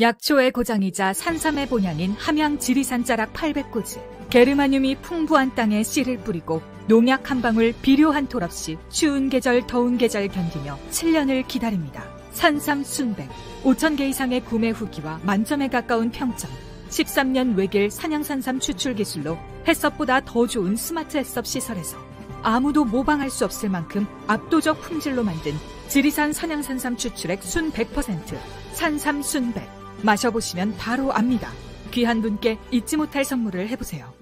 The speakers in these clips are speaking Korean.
약초의 고장이자 산삼의 본향인 함양 지리산 자락 800고지. 게르마늄이 풍부한 땅에 씨를 뿌리고 농약 한 방울 비료 한 톨 없이 추운 계절 더운 계절 견디며 7년을 기다립니다. 산삼 순백 5천 개 이상의 구매 후기와 만점에 가까운 평점. 13년 외길 산양산삼 추출 기술로 햇섭보다 더 좋은 스마트 햇섭 시설에서 아무도 모방할 수 없을 만큼 압도적 품질로 만든 지리산 산양산삼 추출액 순 100%, 산삼 순백 마셔보시면 바로 압니다. 귀한 분께 잊지 못할 선물을 해보세요.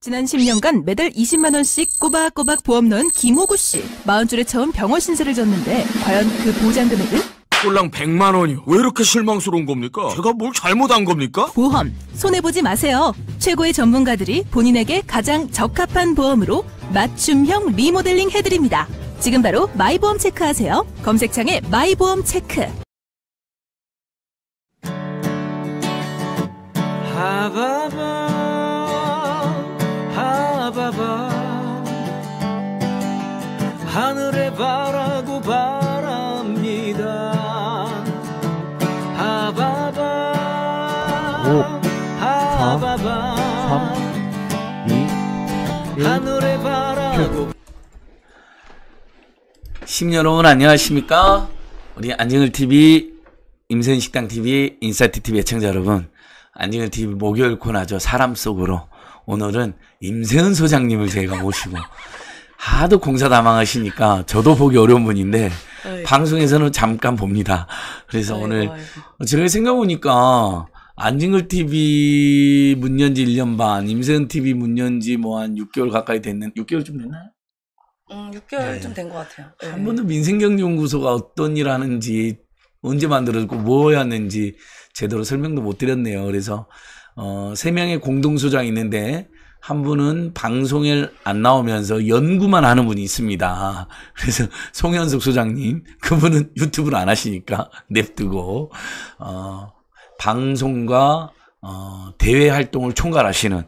지난 10년간 매달 20만 원씩 꼬박꼬박 보험 넣은 김호구 씨. 4 0 줄에 처음 병원 신세를 졌는데 과연 그 보장 금액은? 꼴랑 100만 원이요. 왜 이렇게 실망스러운 겁니까? 제가 뭘 잘못한 겁니까? 보험 손해 보지 마세요. 최고의 전문가들이 본인에게 가장 적합한 보험으로 맞춤형 리모델링 해드립니다. 지금 바로 마이보험 체크하세요. 검색창에 마이보험 체크. 하바밤 하바밤 하늘에 바라고 바랍니다 하바밤 하바밤 3, 2, 1, 하늘에 바라고 심 여러분 안녕하십니까 우리 안정을 TV 임선식당 TV 인사이트 TV 애청자 여러분 안디는 TV 목요일 코너죠. 사람 속으로. 오늘은 임세은 소장님을 저희가 모시고 하도 공사 다망하시니까 저도 보기 어려운 분인데 어이 방송에서는 잠깐 봅니다. 그래서 어이 오늘 어이 제가 생각해보니까 안징글 TV 문 연지 1년 반, 임세은 TV 문 연지 뭐 한 6개월 가까이 됐는, 6개월쯤 됐나요? 음, 6개월쯤 네. 된것 같아요. 네. 한 번도 민생경제연구소가 어떤 일 하는지, 언제 만들어졌고, 뭐였는지 제대로 설명도 못 드렸네요. 그래서 어, 세 명의 공동소장이 있는데 한 분은 방송에 안 나오면서 연구만 하는 분이 있습니다. 그래서 송현숙 소장님 그분은 유튜브를 안 하시니까 냅두고 어, 방송과 어, 대외 활동을 총괄하시는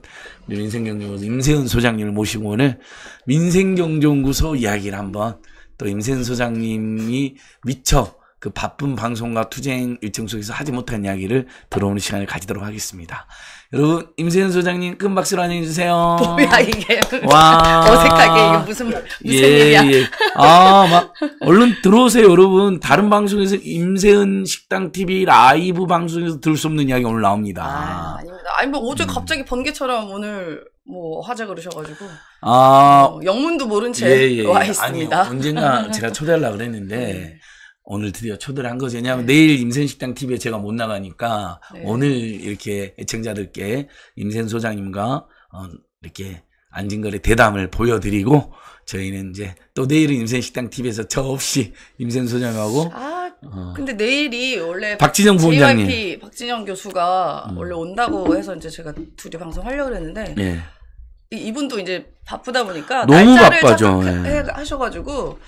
민생경제연구소 임세은 소장님을 모시고 오늘 민생경제연구소 이야기를 한번 또 임세은 소장님이 미처 그 바쁜 방송과 투쟁 일정 속에서 하지 못한 이야기를 들어오는 시간을 가지도록 하겠습니다. 여러분 임세현 소장님 큰 박수로 안녕히 주세요. 뭐야 이게 와 어색하게 이게 무슨 무슨 예, 일이야? 예. 아막 얼른 들어오세요 여러분. 다른 방송에서 임세현 식당 TV 라이브 방송에서 들을 수 없는 이야기 오늘 나옵니다. 아, 아닙니다. 아니 뭐 어제 음. 갑자기 번개처럼 오늘 뭐 하자 그러셔가지고 아 어, 영문도 모른 채와 예, 예. 예. 있습니다. 아니, 언젠가 제가 초대하려 그랬는데 네. 오늘 드디어 초대를 한 거죠. 왜냐하면 네. 내일 임센식당 TV에 제가 못 나가니까 네. 오늘 이렇게 애청자들께 임센 소장님과 어, 이렇게 안진거의 대담을 보여드리고 저희는 이제 또 내일은 임센식당 TV에서 저 없이 임센 소장하고 아 어. 근데 내일이 원래 박진영 부원장님 JYP 박진영 교수가 음. 원래 온다고 해서 이제 제가 둘이 방송하려고 했는데 네. 예. 이분도 이제 바쁘다 보니까 너무 날짜를 바빠죠. 예. 하셔가지고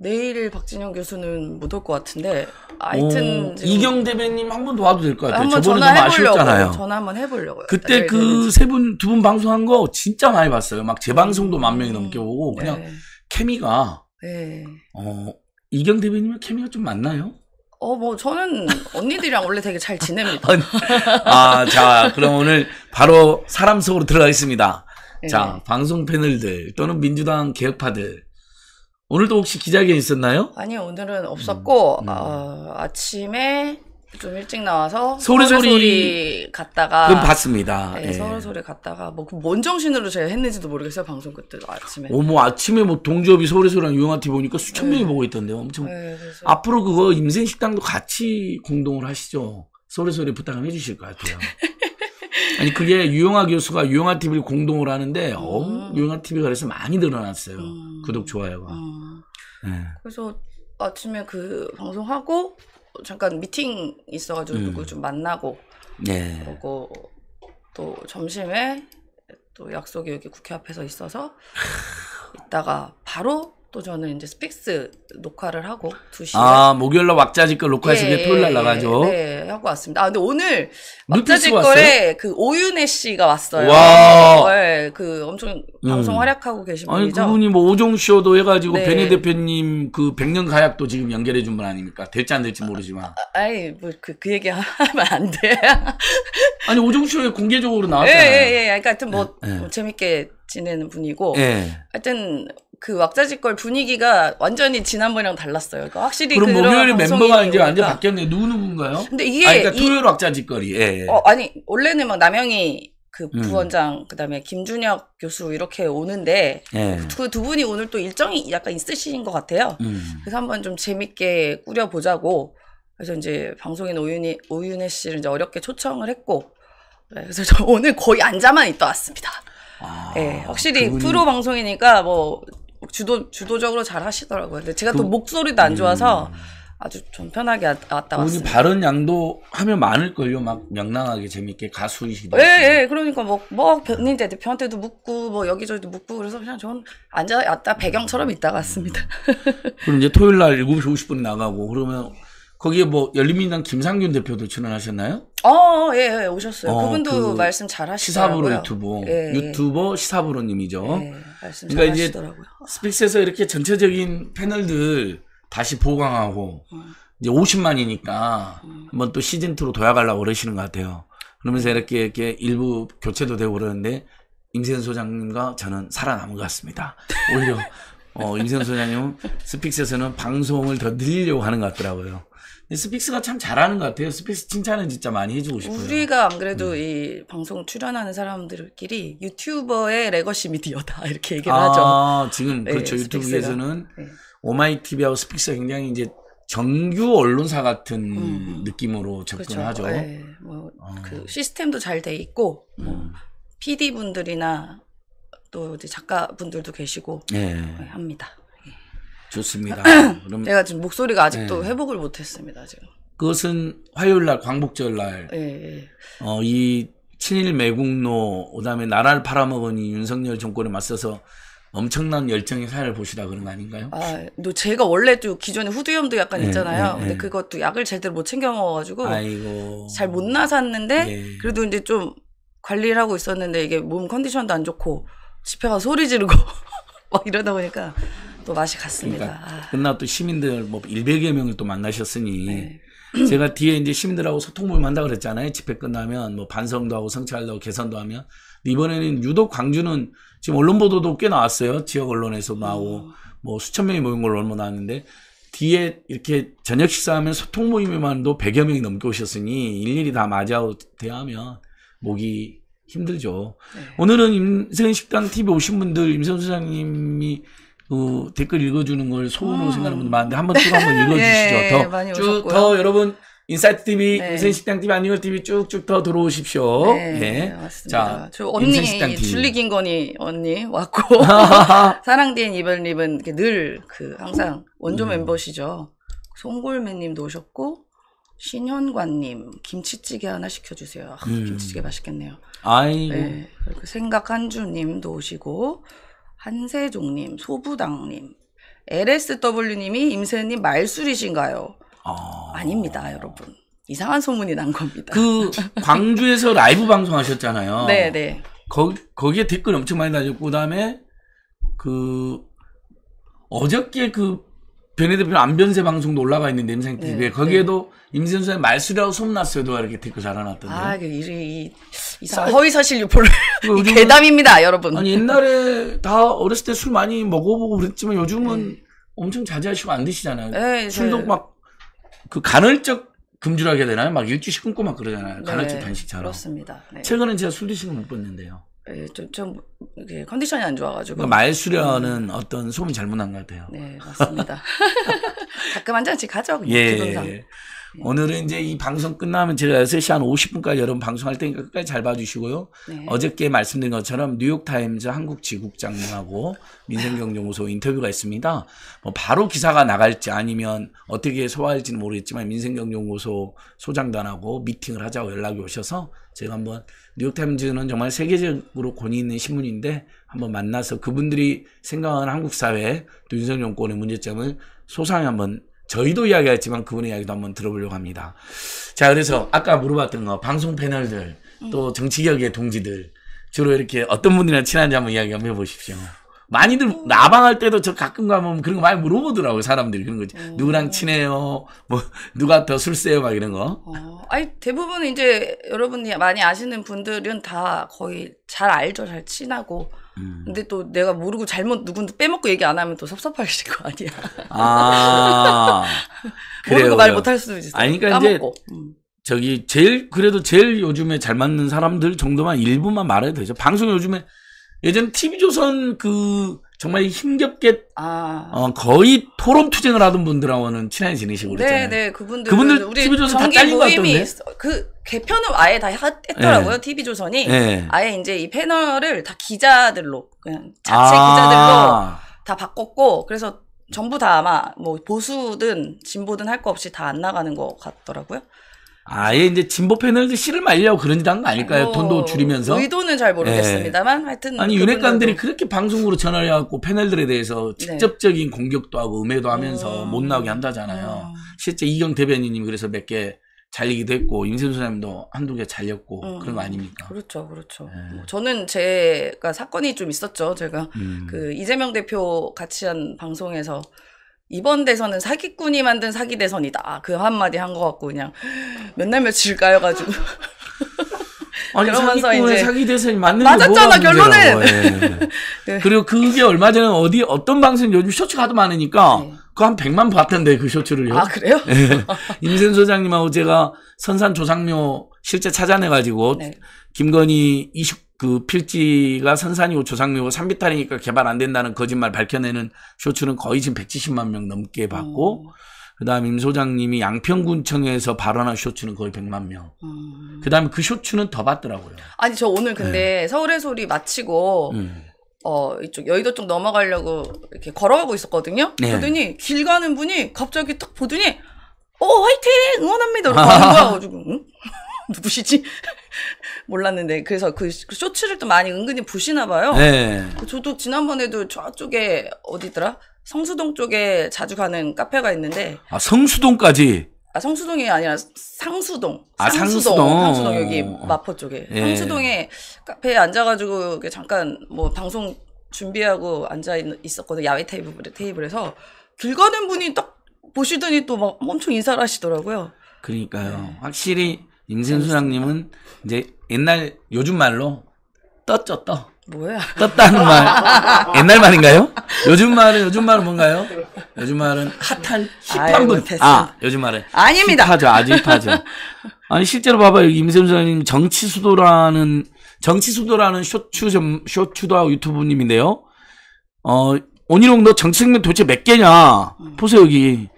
내일 박진영 교수는 못 올 것 같은데 하여튼 오, 이경 대변님 한번더 와도 될 것 같아요. 한번 저번에 너무 아쉬웠잖아요. 전화 한 번 해보려고요. 그때 네, 그세 분 두분 네. 방송한 거 진짜 많이 봤어요. 막 재방송도 음, 만 명이 음, 넘게 오고 네. 그냥 네. 케미가 네. 어 이경 대변님의 케미가 좀 맞나요? 어, 뭐, 저는 언니들이랑 원래 되게 잘 지냅니다. 아, 자, 그럼 오늘 바로 사람 속으로 들어가겠습니다. 네. 자, 방송 패널들 또는 민주당 개혁파들 오늘도 혹시 기자회견 있었나요? 아니요, 오늘은 없었고, 음. 음. 어, 아침에 좀 일찍 나와서 소리 소리, 갔다가 그 봤습니다. 네, 예. 서울 소리 갔다가 뭐뭔 정신으로 제가 했는지도 모르겠어요 방송 그때 아침에. 어머 뭐 아침에 뭐 동조업이 소리 소리랑 유영아 t 보니까 수천 명이 네. 보고 있던데요. 엄청 네, 그래서... 앞으로 그거 임생 식당도 같이 공동을 하시죠. 소리 소리 부탁 해 주실 것 같아요. 아니 그게 유영아 교수가 유영아 TV를 공동으로 하는데 어, 유영아 TV가 그래서 많이 늘어났어요. 음. 구독 좋아요가. 음. 네. 그래서 아침에 그 방송하고 잠깐 미팅 있어가지고 누구 음. 좀 만나고 네. 그리고 또 점심에 또 약속이 여기 국회 앞에서 있어서 이따가 바로 또 저는 이제 스픽스 녹화를 하고 2시아 목요일날 왁자지 걸 녹화해서 예, 토요일 날 나가죠. 예, 예. 네 하고 왔습니다. 아 근데 오늘 왁자지 거에그 오윤혜 씨가 왔어요. 와. 네, 예, 그 엄청 방송 음. 활약하고 계신 아니, 분이죠. 아니 그분이 뭐 오종 쇼도 해가지고 네. 베네 대표님 그 백년 가약도 지금 연결해 준 분 아닙니까? 될지 안 될지 모르지만. 아, 니 뭐그그 그 얘기 하면 안 돼. 아니 오종 쇼에 공개적으로 나왔잖아요. 예예예. 예, 예. 그러니까 하여튼 뭐, 뭐 재밌게 지내는 분이고. 예. 하여튼 그 왁자지껄 분위기가 완전히 지난번이랑 달랐어요. 그 확실히 그럼 목요일 뭐 멤버가 이제 완전 바뀌었네요. 누구 누군가요? 근데 이게 아, 그러니까 토요일 왁자지껄이. 예, 예. 어, 아니 원래는 막 남영이 그 음. 부원장 음. 그다음에 김준혁 교수 이렇게 오는데 예. 그두 분이 오늘 또 일정이 약간 있으신 것 같아요. 음. 그래서 한번 좀 재밌게 꾸려보자고 그래서 이제 방송인 오윤희 오윤혜 씨를 이제 어렵게 초청을 했고 네, 그래서 저 오늘 거의 앉아만 있다 왔습니다. 아, 네, 확실히 그분이... 프로 방송이니까 뭐 주도 주도적으로 잘 하시더라고요. 근데 제가 그, 또 목소리도 안 좋아서 음. 아주 좀 편하게 왔다 왔어요. 우리 발언 양도 하면 많을 걸요. 막 명랑하게 재밌게 가수이시다. 예, 예. 그러니까 뭐뭐 변인대 대표한테도 묻고 뭐 여기저기도 묻고 그래서 그냥 전는 앉아 왔다 배경처럼 있다 갔습니다. 그럼 이제 토요일 날 7시 50분 나가고 그러면 거기에 뭐 열린민당 김상균 대표도 출연하셨나요? 어, 어, 예, 예 오셨어요. 어, 그분도 그 말씀 잘 하시더라고요. 시사브로 유튜버, 예, 예. 유튜버 시사브로님이죠. 예. 그러니까 이제 아. 스픽스에서 이렇게 전체적인 패널들 다시 보강하고 음. 이제 50만이니까 음. 한번 또 시즌 2로 도약하려고 그러시는 것 같아요. 그러면서 음. 이렇게 이렇게 일부 교체도 되고 그러는데 임세현 소장님과 저는 살아남은 것 같습니다. 오히려 어, 임세현 소장님 스픽스에서는 방송을 더 늘리려고 하는 것 같더라고요. 스픽스가 참 잘하는 것 같아요. 스픽스 칭찬은 진짜 많이 해주고 싶어요. 우리가 안 그래도 음. 이 방송 출연하는 사람들끼리 유튜버의 레거시 미디어다 이렇게 얘기를 아, 하죠. 지금 네, 그렇죠. 네, 유튜브에서는 네. 오마이 티비하고 스픽스가 굉장히 이제 정규 언론사 같은 음. 느낌으로 접근하죠. 그렇죠. 네. 뭐 어. 그 시스템도 잘 돼 있고 뭐 음. 뭐 PD 분들이나 또 이제 작가 분들도 계시고 예. 예, 합니다. 좋습니다. 그럼 제가 지금 목소리가 아직도 네. 회복을 못했습니다. 지금. 그것은 화요일 날 광복절 날, 예, 예, 어, 이 친일 매국노, 그다음에 나라를 팔아먹은 이 윤석열 정권에 맞서서 엄청난 열정의 사연을 보시다 그런 거 아닌가요? 아, 또 제가 원래 또 기존에 후두염도 약간 네, 있잖아요. 네, 근데 네. 그것도 약을 제대로 못 챙겨 먹어가지고 잘 못 나섰는데 예. 그래도 이제 좀 관리를 하고 있었는데 이게 몸 컨디션도 안 좋고 집에 가 소리 지르고 막 이러다 보니까 또 맛이 갔습니다. 그러니까 아. 끝나또 시민들 뭐 100여 명을 또 만나셨으니 네. 제가 뒤에 이제 시민들하고 소통 모 한다 그랬잖아요. 집회 끝나면 뭐 반성도 하고 성찰도 개선도 하면 이번에는 유독 광주는 지금 언론 보도도 꽤 나왔어요. 지역 언론에서 나오고 음. 뭐 수천 명이 모인 걸로 얼마 나왔는데 뒤에 이렇게 저녁 식사하면 소통 모임에만도 100여 명이 넘게 오셨으니 일일이 다 맞아오 대하면 목이 힘들죠. 네. 오늘은 임생식당 TV 오신 분들 임선 소장님이 그 댓글 읽어주는 걸 소원으로 음. 아. 생각하는 분들 많은데 한번 또 한번 네, 읽어주시죠. 더 쭉 더 여러분 인사이트 TV, 네. 인생 식당 TV, 아니면 TV 쭉쭉 더 들어오십시오. 네, 예. 네. 맞습니다. 자, 저 언니 줄리 긴 거니 언니 왔고 사랑된 이별님은 늘그 항상 원조 음. 멤버시죠. 송골매님도 오셨고 신현관님 김치찌개 하나 시켜주세요. 아, 음. 김치찌개 맛있겠네요. 아이 네, 생각 한주님도 오시고 한세종님, 소부당님, LSW님이 임세님 말술이신가요? 어... 아닙니다, 여러분. 이상한 소문이 난 겁니다. 그 광주에서 라이브 방송하셨잖아요. 네, 네. 거, 거기에 댓글 엄청 많이 달렸고 그다음에 그 어저께 그 변해 대표 안변세 방송도 올라가 있는데 임상 TV에 네, 거기에도 네. 임세현 선생 말수라고 소문났어요. 누가 이렇게 댓글 달아놨던데. 아, 그, 이, 이, 이 허위 사실 유포를 요즘은, 괴담입니다, 여러분. 아니 옛날에 다 어렸을 때 술 많이 먹어보고 그랬지만 요즘은 네. 엄청 자제하시고 안 드시잖아요. 네, 네. 술도 막그 간헐적 금주라 해야 되나요? 막 일주일씩 끊고 막 그러잖아요. 간헐적 네, 단식처럼. 그렇습니다. 네. 최근에 제가 술 드시는 못 봤는데요. 예, 좀, 좀 컨디션이 안 좋아가지고 그러니까 말 수련은 음. 어떤 소음 잘못난 것 같아요. 네 맞습니다. 가끔 한 잔씩 하죠. 예, 예. 기분상. 네. 오늘은 이제 이 방송 끝나면 제가 6시 한 50분까지 여러분 방송할 테니까 끝까지 잘 봐주시고요. 네. 어저께 말씀드린 것처럼 뉴욕타임즈 한국지국장님하고 민생경제연구소 인터뷰가 있습니다. 뭐 바로 기사가 나갈지 아니면 어떻게 소화할지는 모르겠지만 민생경제연구소 소장단하고 미팅을 하자고 연락이 오셔서 제가 한번 뉴욕타임즈는 정말 세계적으로 권위 있는 신문인데 한번 만나서 그분들이 생각하는 한국 사회 또 윤석열 정권의 문제점을 소상히 한번 저희도 이야기했지만 그분의 이야기도 한번 들어보려고 합니다. 자, 그래서 아까 물어봤던 거 방송 패널들 또 정치개혁의 동지들 주로 이렇게 어떤 분들이랑 친한지 한번 이야기 한번 해보십시오. 많이들 나방할 때도 저 가끔 가면 뭐 그런 거 많이 물어보더라고요 사람들이 그런 거지 오. 어. 누구랑 친해요 뭐 누가 더 술 세요 막 이런 거 어. 아니 대부분 이제 여러분이 많이 아시는 분들은 다 거의 잘 알죠 잘 친하고 음. 근데 또 내가 모르고 잘못 누군 빼먹고 얘기 안 하면 또 섭섭하실 거 아니야. 아. 모르고 말못할 수도 있어. 아니, 그러니까 까먹고. 이제 음. 저기 제일 그래도 제일 요즘에 잘 맞는 사람들 정도만 일부만 말해도 되죠. 방송 요즘에 예전 TV조선 그 정말 힘겹게 아. 어, 거의 토론 투쟁을 하던 분들하고는 친하게 지내시고 네, 그랬잖아요. 네, 네. 그분들 그분들 우리 TV 조선 다 잘린 것 같던데. 그 개편을 아예 다 했더라고요. 네. TV 조선이 네. 아예 이제 이 패널을 다 기자들로 그냥 자체 아. 기자들로 다 바꿨고 그래서 전부 다 아마 뭐 보수든 진보든 할 거 없이 다 안 나가는 것 같더라고요. 아예 이제 진보 패널들 씨를 말려고 그런 짓한거 아닐까요? 어, 돈도 줄이면서. 의도는 잘 모르겠습니다만 네. 하여튼 아니 윤핵관들이 그렇게 방송으로 전화를 해갖고 패널들에 대해서 네. 직접적인 네. 공격도 하고 음해도 하면서 음... 못 나오게 한다잖아요. 음... 실제 이경 대변인님 그래서 몇 개 잘리기도 했고 임세훈 소장님도 한두 개 잘렸고 음... 그런 거 아닙니까? 그렇죠, 그렇죠. 네. 저는 제가 사건이 좀 있었죠. 제가 음. 그 이재명 대표 같이 한 방송에서 이번 대선은 사기꾼이 만든 사기 대선이다. 아, 그 한마디 한 것 같고 그냥 몇 날 며칠 까여가지고. 아니, 그러면서 이제 사기 대선이 맞는 맞았잖아 결론은. 예, 예. 네. 그리고 그게 얼마 전에 어디 어떤 방송 요즘 쇼츠가 하도 많으니까 네. 그한 100만 봤던데 그 쇼츠를요. 아 그래요? 네. 임 s e 소장님하고 제가 선산 조상묘 실제 찾아내 가지고 네. 김건희 20그 필지가 선산이고 조상류고 산비탈이니까 개발 안 된다는 거짓말 밝혀내는 쇼츠는 거의 지금 170만 명 넘게 봤고 음. 그다음 에임 소장님이 양평군청에서 발언한 쇼츠는 거의 100만 명. 음. 그다음에 그 쇼츠는 더 봤더라고요. 아니 저 오늘 네. 근데 네. 서울의 소리 마치고 음. 어 이쪽 여의도 쪽 넘어가려고 이렇게 걸어가고 있었거든요. 네. 그러더니 길 가는 분이 갑자기 딱 보더니 어 화이팅 응원합니다 이러고 가는 거야 가지고 응? 누구시지? 몰랐는데 그래서 그, 그, 쇼츠를 또 많이 은근히 보시나 봐요. 네. 저도 지난번에도 저쪽에 어디더라? 성수동 쪽에 자주 가는 카페가 있는데 아 성수동까지 아 성수동이 아니라 상수동 아, 상수동 상수동, 상수동 여기 마포 쪽에 예. 상수동에 카페에 앉아가지고 잠깐 뭐 방송 준비하고 앉아 있었거든 요 야외 테이블 테이블에서 길 가는 분이 딱 보시더니 또 막 엄청 인사를 하시더라고요. 그러니까요. 네. 확실히 임진수장님은 이제 옛날 요즘 말로 떴죠 떠. 뭐야? 떴다는 말. 옛날 말인가요? 요즘 말은 요즘 말은 뭔가요? 요즘 말은 핫한 힙한 분. 아, 아 요즘 말에 아닙니다. 힙하죠, 아주 힙하죠. 아니 실제로 봐봐요. 임선수장님 정치 수도라는 정치 수도라는 쇼츠 점쇼츠도 하고 유튜브님인데요. 어, 온희롱 도 정치 생명 도대체 몇 개냐? 보세요 여기.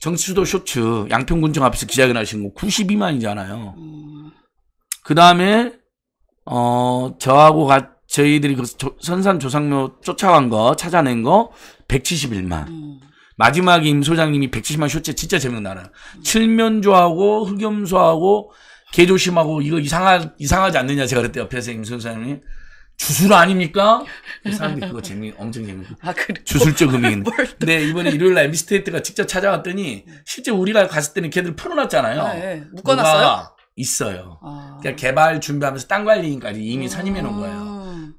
정치수도 쇼츠 양평군청 앞에서 기자회견하신 거 92만이잖아요. 음. 그 다음에 어 저하고 가, 저희들이 그 선산 조상묘 쫓아간 거 찾아낸 거 171만. 음. 마지막에 임 소장님이 170만 쇼츠 진짜 재밌나라. 음. 칠면조하고 흑염소하고 개조심하고 이거 이상하 이상하지 않느냐 제가 그때 옆에서 임소장님 주술 아닙니까? 사람들이 그거 재미 엄청 재밌고 아, 그래. 주술적 의미인. 네 이번에 일요일 날 미스테이트가 직접 찾아왔더니 실제 우리가 갔을 때는 걔들 풀어놨잖아요. 아, 예. 묶어놨어요? 있어요. 아. 그러니까 개발 준비하면서 땅 관리인까지 이미 선임해 놓은 거예요. 음.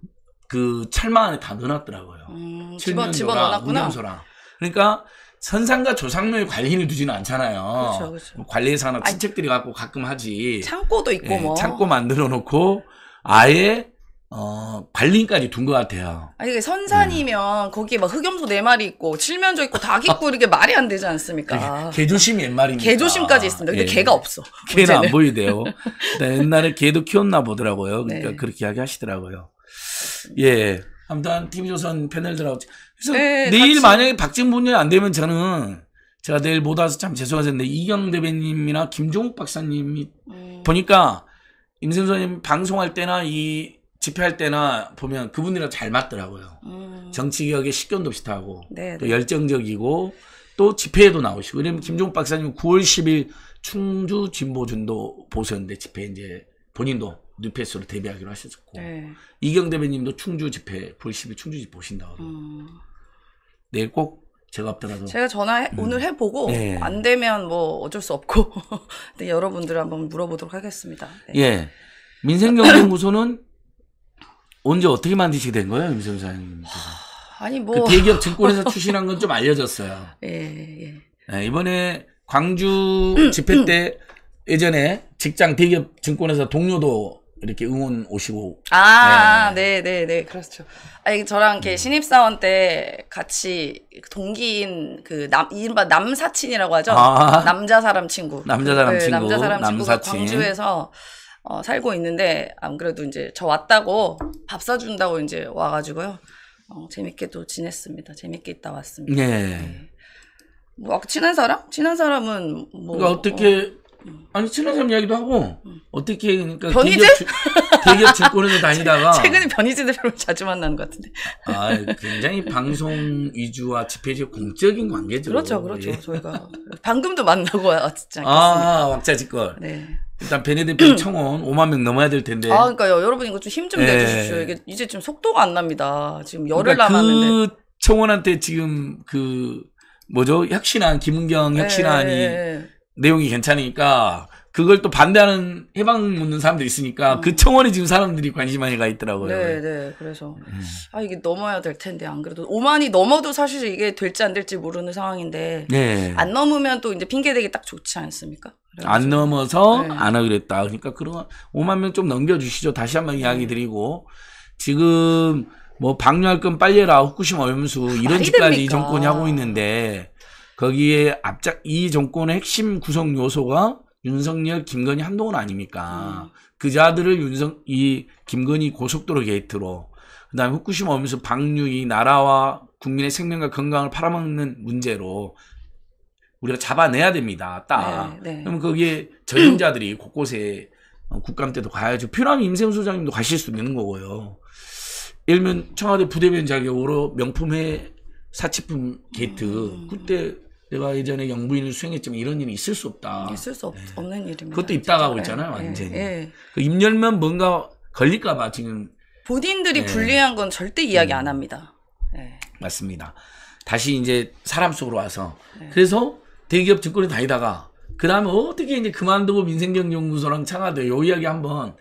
그철마 안에 다 넣어놨더라고요. 음, 집어, 집어넣었구나. 운영소랑. 그러니까 선상과 조상로의 관리인을 두지는 않잖아요. 그렇죠, 그렇죠. 관리회사나 친척들이 갖고 가끔 하지. 창고도 있고 예, 뭐. 창고 만들어 놓고 아예 어, 발림까지 둔 것 같아요. 아니, 이게 선산이면 네. 거기 막 흑염소 네 마리 있고 칠면조 있고 닭 있고 이게 말이 안 되지 않습니까? 개조심 옛말입니다. 개조심까지 있습니다. 근데 예. 개가 없어. 개는 문제는. 안 보이대요. 옛날에 개도 키웠나 보더라고요. 그러니까 네. 그렇게 이야 하시더라고요. 예. 아무튼 TV조선 패널들하고 그래서 네, 네, 내일 같이. 만약에 박진 분이안 되면 저는 제가 내일 못 와서 참 죄송하셨는데 이경 대변님이나 김종욱 박사님이 음. 보니까 임선선님 방송할 때나 이 집회할 때나 보면 그분이랑잘 맞더라고요. 음. 정치개혁에 식견도 비슷하고 네, 네, 또 열정적이고 또 집회에도 나오시고 그러면 김종국 박사님 9월 10일 충주 진보준도 보셨는데 집회 이제 본인도 뉴페스로 데뷔하기로 하셨고 네. 이경 대변님도 충주 집회 9월 10일 충주 집회 보신다고 음. 내일 네, 꼭 제가 앞다가서 제가 전화 음. 오늘 해보고 네. 안 되면 뭐 어쩔 수 없고 네, 여러분들 한번 물어보도록 하겠습니다. 네. 예, 민생경제연구소는 언제 어떻게 만드시게 된 거예요, 임세훈 사장님? 아니 뭐그 대기업 증권에서 출신한 건 좀 알려졌어요. 예, 예. 네, 이번에 광주 음, 집회 음. 때 예전에 직장 대기업 증권에서 동료도 이렇게 응원 오시고. 아, 예. 네, 네, 네, 그렇죠. 아니 저랑 이렇게 음. 신입사원 때 같이 동기인 그 남 이른바 남사친이라고 하죠. 아. 남자 사람 친구. 남자 사람 그 친구. 남자 사람 친구가 광주에서 어, 살고 있는데 안 그래도 이제 저 왔다고 밥 사준다고 이제 와가지고요. 어, 재밌게 또 지냈습니다. 재밌게 있다 왔습니다. 네. 네. 뭐 친한 사람? 친한 사람은 뭐 그러니까 어떻게 어. 아니 친한 사람 이야기도 하고 어떻게 그러니까 변희재 대기업, 대권에서 다니다가 최근에 변희재들을 자주 만나는 것 같은데 아 굉장히 방송 위주와 집회적 공적인 관계죠 그렇죠 그렇죠 예. 저희가 방금도 만나고 왔지 않습니까아 아, 왁자지껄 네 일단 베네딕트 청원 5만 명 넘어야 될 텐데. 아, 그러니까요. 여러분 이거 좀 힘좀 예. 내주십시오. 이게 이제 좀 속도가 안 납니다. 지금 열흘 그러니까 그 남았는데. 그 청원한테 지금 그 뭐죠? 혁신안 김은경 예, 혁신안이 예, 예. 내용이 괜찮으니까 그걸 또 반대하는 해방 묻는 사람들이 있으니까 음. 그 청원에 지금 사람들이 관심이 가 있더라고요. 네, 네. 그래서 음. 아 이게 넘어야 될 텐데 안 그래도 5만이 넘어도 사실 이게 될지 안 될지 모르는 상황인데 네. 안 넘으면 또 이제 핑계 대기 딱 좋지 않습니까? 그래가안 넘어서 네. 안 하기로 했다. 그러니까 그런 5만 명 좀 넘겨주시죠. 다시 한 번 이야기 네. 드리고 지금 뭐 방류할 건 빨리 해라 후쿠시마 오염수 이런 짓까지 이 정권이 하고 있는데 거기에 앞장 이 정권의 핵심 구성 요소가 윤석열, 김건희, 한동훈 아닙니까? 음. 그 자들을 윤석, 이 김건희 고속도로 게이트로, 그 다음에 후쿠시마 오면서 방류이 나라와 국민의 생명과 건강을 팔아먹는 문제로 우리가 잡아내야 됩니다. 딱. 네, 네. 그럼 거기에 전임자들이 곳곳에 어, 국감 때도 가야죠. 필요하면 임세훈 소장님도 가실 수 있는 거고요. 일면 청와대 부대변 자격으로 명품회 사치품 게이트 음. 그때 내가 예전에 영부인을 수행했지만 이런 일이 있을 수 없다. 있을 수 없, 예. 는 일입니다. 그것도 있다가하고 있잖아요, 완전히. 예, 예, 그 입열면 뭔가 걸릴까봐 지금. 본인들이 예. 불리한 건 절대 이야기 예. 안 합니다. 맞습니다. 다시 이제 사람 속으로 와서. 그래서 대기업 증권에 다니다가, 그 다음에 어떻게 이제 그만두고 민생경제연구소랑 창하대 요 이야기 한번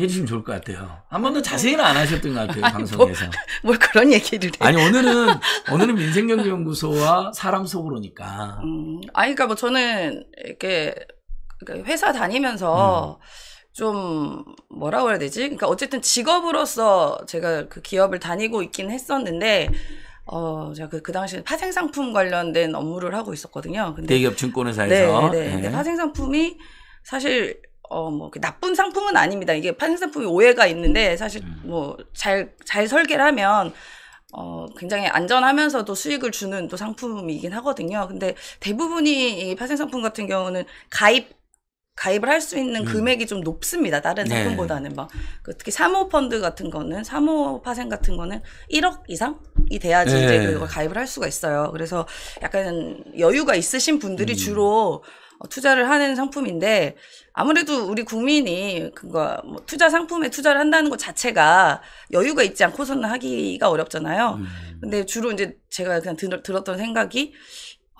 해주시면 좋을 것 같아요. 한 번도 자세히는 안 하셨던 것 같아요 뭐, 방송에서. 뭐, 뭘 그런 얘기를 해. 아니 오늘은 오늘은 민생경제연구소와 사람 속으로니까. 음, 아니 그러니까 뭐 저는 이렇게 그러니까 회사 다니면서. 음. 좀 뭐라고 해야 되지? 그러니까 어쨌든 직업으로서 제가 그 기업을 다니고 있긴 했었는데 어 제가 그, 그 당시에 파생 상품 관련된 업무를 하고 있었거든요. 근데 대기업 증권회사에서 네, 네, 네. 파생 상품이 사실 어, 뭐, 나쁜 상품은 아닙니다. 이게 파생 상품이 오해가 있는데, 음. 사실, 네. 뭐, 잘, 잘 설계를 하면, 어, 굉장히 안전하면서도 수익을 주는 또 상품이긴 하거든요. 근데 대부분이 이 파생 상품 같은 경우는 가입, 가입을 할 수 있는 음. 금액이 좀 높습니다. 다른 네. 상품보다는 막. 그 특히 사모펀드 같은 거는, 사모파생 같은 거는 1억 이상이 돼야지 네. 이제 그걸 가입을 할 수가 있어요. 그래서 약간 여유가 있으신 분들이 음. 주로 어, 투자를 하는 상품인데 아무래도 우리 국민이 그거 뭐 투자 상품에 투자를 한다는 것 자체가 여유가 있지 않고서는 하기가 어렵잖아요. 음. 근데 주로 이제 제가 그냥 들, 들었던 생각이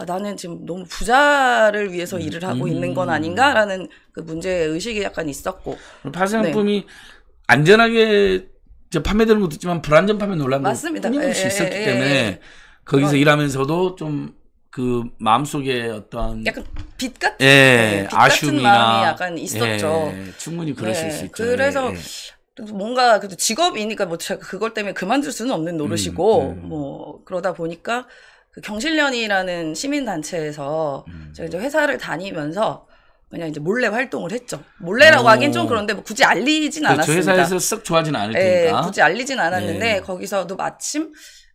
아, 나는 지금 너무 부자를 위해서 음, 일을 하고 음, 있는 건 음. 아닌가라는 그 문제 의식이 약간 있었고. 파생품이 네. 안전하게 판매되는 것도 있지만 불안전 판매 논란도 맞습니다. 끊임없이 예, 예 있었기 예, 예, 때문에 거기서 일하면서도 좀그 마음속에 어떤 약간 빛 같은 예, 네, 빛 아쉬움이나 같은 마음이 약간 있었죠. 예, 충분히 그러실 예, 수 있죠. 그래서 예, 예. 뭔가 그래도 직업이니까 뭐 제가 그걸 때문에 그만둘 수는 없는 음, 노릇이고 음, 음. 뭐 그러다 보니까 그 경실련이라는 시민 단체에서 음. 제가 이제 회사를 다니면서 그냥 이제 몰래 활동을 했죠. 몰래라고 오. 하긴 좀 그런데 뭐 굳이 알리진 그렇죠. 않았습니다. 회사에서 쓱 좋아진 않을 예, 테니까. 예, 굳이 알리진 않았는데 예. 거기서도 마침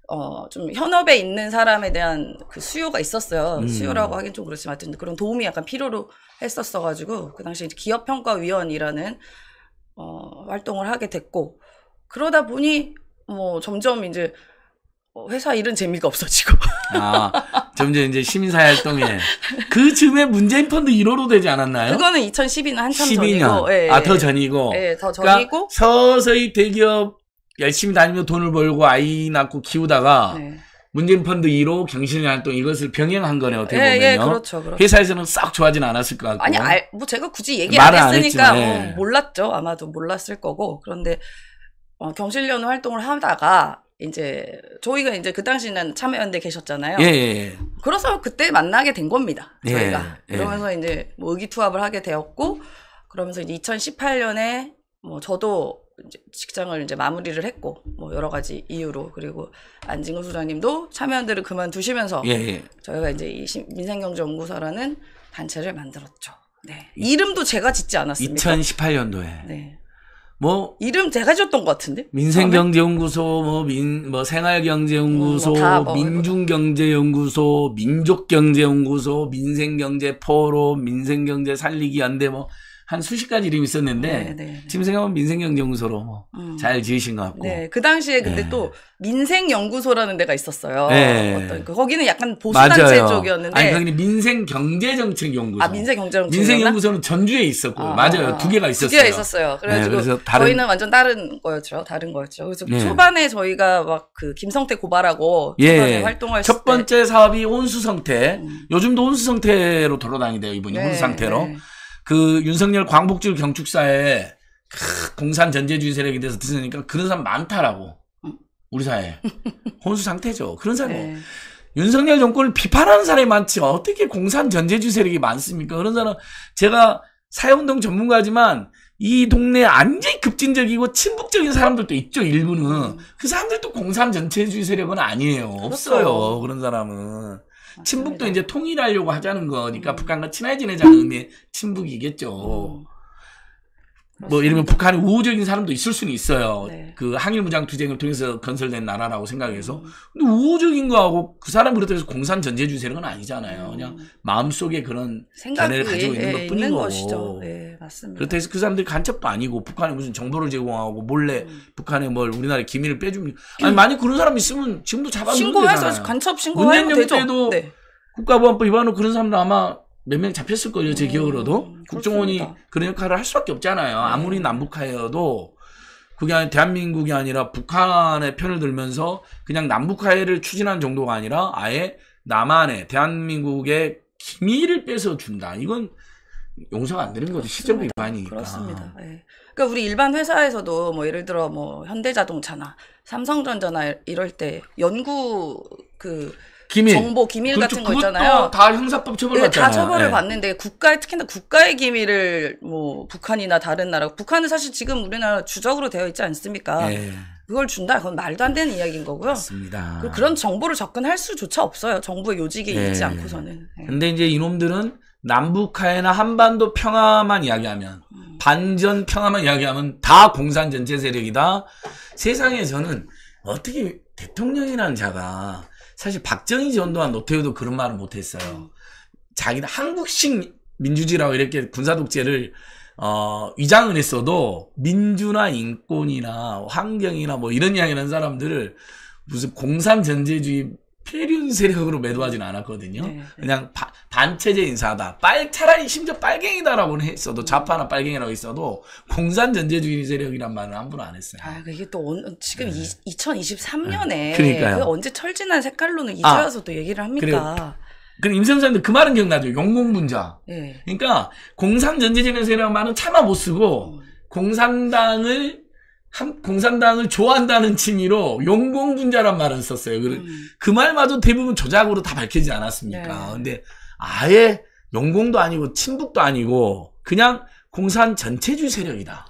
어, 좀 현업에 있는 사람에 대한 그 수요가 있었어요. 음. 수요라고 하긴 좀 그렇지만 하여튼 그런 도움이 약간 필요로 했었어가지고 그 당시에 기업평가위원이라는 어, 활동을 하게 됐고 그러다 보니 뭐 점점 이제 어, 회사 일은 재미가 없어지고. 아, 점점 이제 시민사회 활동에. 그 즈음에 문재인 펀드 1호로 되지 않았나요? 그거는 2012년 한참 12년. 전이고. 예, 아, 예. 더 전이고. 예, 더 그러니까 전이고. 그러니까 서서히 대기업 열심히 다니며 돈을 벌고 아이 낳고 키우다가 네. 문재인 펀드 2로 경신을 활동 이것을 병행한 거네요. 어떻게 예, 예, 보면요. 예, 그렇죠, 그렇죠. 회사에서는 싹 좋아진 하 않았을 것 같고. 아니, 알, 뭐 제가 굳이 얘기 안 했으니까 안 했지만, 뭐 예. 뭐 몰랐죠. 아마도 몰랐을 거고. 그런데 어, 경실련 활동을 하다가 이제 저희가 이제 그 당시는 에 참여연대 계셨잖아요. 예, 예, 예. 그래서 그때 만나게 된 겁니다. 저희가 그러면서 이제 뭐 의기투합을 하게 되었고 그러면서 이제 2018년에 뭐 저도 이제 직장을 이제 마무리를 했고 뭐 여러 가지 이유로 그리고 안진구 소장님도 참여연대를 그만두시면서 예, 예. 저희가 이제 이 민생경제연구소라는 단체를 만들었죠. 네. 이름도 제가 짓지 않았습니다. 2018년도에 네. 뭐 이름 제가 지었던 것 같은데? 민생경제연구소, 뭐민뭐 뭐 생활경제연구소, 음, 뭐-, 뭐, 뭐 민중경제연구소, 민족경제연구소, 민생경제포로, 민생경제 살리기 연대 뭐한 수십 가지 이름이 있었는데 네네. 지금 생각하면 민생경제연구소로 음. 잘 지으신 것 같고. 네, 그 당시에 근데 네. 또 민생연구소라는 데가 있었어요. 네. 어떤 그 거기는 약간 보수단체 쪽이었는데. 아니 당연히 민생경제정책연구소. 아 민생경제정책. 민생연구소는 전주에 있었고 아, 맞아요 두 개가 있었어요. 두 개가 있었어요. 네, 그래가지고 네, 다른... 저희는 완전 다른 거였죠, 다른 거였죠. 그래서 네. 초반에 저희가 막 그 김성태 고발하고 예. 활동할 첫 번째 사업이 온수성태. 음. 요즘도 온수성태로 돌아다니대요 이분이 온수상태로. 네, 그 윤석열 광복절 경축사에 공산 전제주의 세력에 대해서 드으니까 그런 사람 많다라고. 우리 사회. 혼수 상태죠. 그런 사람. 뭐 네. 윤석열 정권을 비판하는 사람이 많지. 어떻게 공산 전제주의 세력이 많습니까? 그런 사람. 제가 사회운동 전문가지만 이 동네에 완전히 급진적이고 친북적인 사람들도 있죠, 일부는. 음. 그 사람들도 공산 전체주의 세력은 아니에요. 없어요, 그렇죠. 그런 사람은. 아, 친북도 이제 통일하려고 하자는 거니까 음. 북한과 친하 지내자는 의미의 친북이겠죠. 음. 뭐이러면 북한이 우호적인 사람도 있을 수는 있어요. 네. 그 항일 무장 투쟁을 통해서 건설된 나라라고 생각해서. 음. 근데 우호적인 거하고 그 사람 그렇다고 해서 공산 전제 주세는 건 아니잖아요. 음. 그냥 마음속에 그런 견해를 가지고 있는 예, 것 뿐인 거고. 네, 맞습니다. 그렇다 고 해서 그 사람들이 간첩도 아니고 북한에 무슨 정보를 제공하고 몰래 음. 북한에 뭘 우리나라에 기밀을 빼줍니다. 음. 아니 만약 그런 사람 있으면 지금도 잡아 놓으면 되잖아요. 신고해서 간첩 신고해도 되죠. 때도 네. 국가보안법 위반으로 그런 사람들 아마 몇명 잡혔을 거예요, 제 음, 기억으로도. 음, 국정원이 그렇습니다. 그런 역할을 할 수밖에 없잖아요. 네. 아무리 남북화여도 그게 아니 대한민국이 아니라 북한의 편을 들면서 그냥 남북화해를 추진한 정도가 아니라 아예 남한의 대한민국의 기밀을 뺏어 준다. 이건 용서가 안 되는 거죠. 시적 위반이니까. 그렇습니다. 예. 그러니까 우리 일반 회사에서도 뭐 예를 들어 뭐 현대자동차나 삼성전자나 이럴 때 연구 그 기밀. 정보 기밀 그렇 같은 거 있잖아요. 다 형사법 처벌받잖아요. 네, 다 처벌을 네. 받는데 국가의 특히나 국가의 기밀을 뭐 북한이나 다른 나라 북한은 사실 지금 우리나라 주적으로 되어 있지 않습니까? 네. 그걸 준다 그건 말도 안 되는 이야기인 거고요. 맞습니다. 그 그런 정보를 접근할 수조차 없어요. 정부의 요직에 네. 있지 않고서는. 네. 근데 이제 이놈들은 남북한이나 한반도 평화만 이야기하면 음. 반전 평화만 이야기하면 다 공산 전체 세력이다. 세상에 저는 어떻게 대통령이라는 자가 사실 박정희 전두환 노태우도 그런 말을 못했어요. 음. 자기는 한국식 민주주의라고 이렇게 군사 독재를 어, 위장을 했어도 민주나 인권이나 환경이나 뭐 이런 이야기하는 사람들을 무슨 공산 전제주의 폐륜 세력으로 매도하진 않았거든요. 네, 네. 그냥 바, 반체제 인사다. 빨 차라리 심지어 빨갱이다라고는 했어도 음. 좌파나 빨갱이라고 있어도 공산 전제주의 세력이란 말은 함부로 안 했어요. 아그게또 그러니까 온, 지금 네. 2023년에 음, 그러니까요. 그 언제 철진한 색깔로는 이제 와서 아, 얘기를 합니까? 그래요. 그럼 임세훈사님도 그 말은 기억나죠. 용공분자. 네. 그러니까 공산 전제주의 세력 말은 차마 못 쓰고 음. 공산당을 한, 공산당을 좋아한다는 칭의로 용공분자란 말을 썼어요. 그, 음. 그 말마저 대부분 조작으로 다 밝히지 않았습니까? 네. 근데 아예 용공도 아니고 친북도 아니고 그냥 공산 전체주의 세력이다.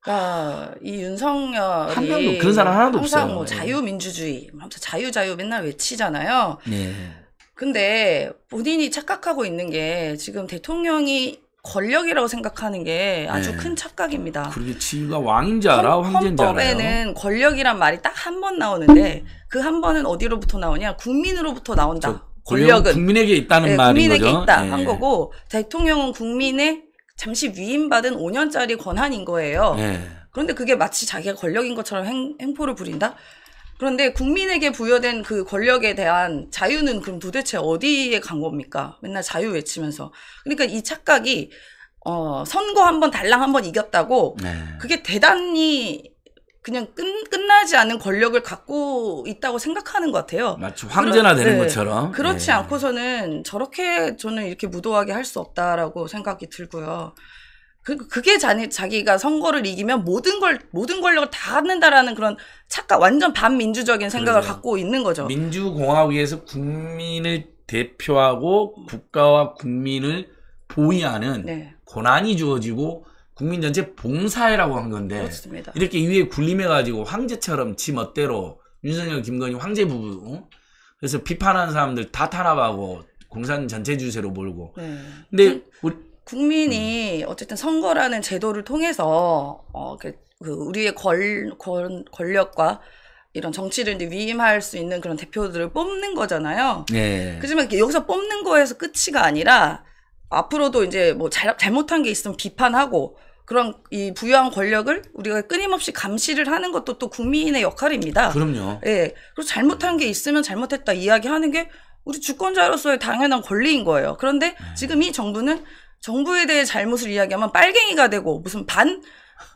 그러니까 이윤석열한 명도 그런 사람 하나도 항상 없어요. 뭐 자유민주주의, 자유 자유 맨날 외치잖아요. 네. 근데 본인이 착각하고 있는 게 지금 대통령이 권력이라고 생각하는 게 아주 네. 큰 착각입니다. 그러게 지가 왕인지 알아? 헌, 황제인지 알아법에는 권력이란 말이 딱 한 번 나오는데 그 한 번은 어디로부터 나오냐? 국민으로부터 나온다. 그렇죠. 권력은 국민에게 있다는 네, 말인 국민에게 거죠. 있다 네. 한 예. 거고 대통령은 국민의 잠시 위임받은 5년짜리 권한인 거예요. 예. 그런데 그게 마치 자기가 권력인 것처럼 행, 행포를 부린다? 그런데 국민에게 부여된 그 권력에 대한 자유는 그럼 도대체 어디에 간 겁니까? 맨날 자유 외치면서. 그러니까 이 착각이 어, 선거 한번 달랑 한번 이겼다고 네. 그게 대단히 그냥 끝, 끝나지 않은 권력을 갖고 있다고 생각하는 것 같아요. 마치 황제나 그러, 네. 것처럼. 그렇지 네. 않고서는 저렇게 저는 이렇게 무도하게 할 수 없다라고 생각이 들고요. 그, 그게 자네, 자기가 선거를 이기면 모든 걸, 모든 권력을 다 갖는다라는 그런 착각, 완전 반민주적인 생각을 그러네 갖고 있는 거죠. 민주공화국에서 국민을 대표하고 국가와 국민을 보위하는 네. 권한이 주어지고 국민 전체 봉사회라고 한 건데 그렇습니다. 이렇게 위에 군림해가지고 황제처럼 지 멋대로 윤석열, 김건희 황제 부부 어? 그래서 비판하는 사람들 다 탄압하고 공산 전체 주세로 몰고 네. 근데 그 우리 국민이 음. 어쨌든 선거라는 제도를 통해서 어, 그, 그 우리의 권, 권, 권력과 이런 정치를 이제 위임할 수 있는 그런 대표들을 뽑는 거잖아요. 네. 그렇지만 여기서 뽑는 거에서 끝이가 아니라 앞으로도 이제 뭐 잘, 잘못한 게 있으면 비판하고 그런 이 부유한 권력을 우리가 끊임없이 감시를 하는 것도 또 국민의 역할입니다. 그럼요. 예. 그리고 잘못한 게 있으면 잘못했다 이야기하는 게 우리 주권자로서의 당연한 권리인 거예요. 그런데 네. 지금 이 정부는 정부에 대해 잘못을 이야기하면 빨갱이가 되고 무슨 반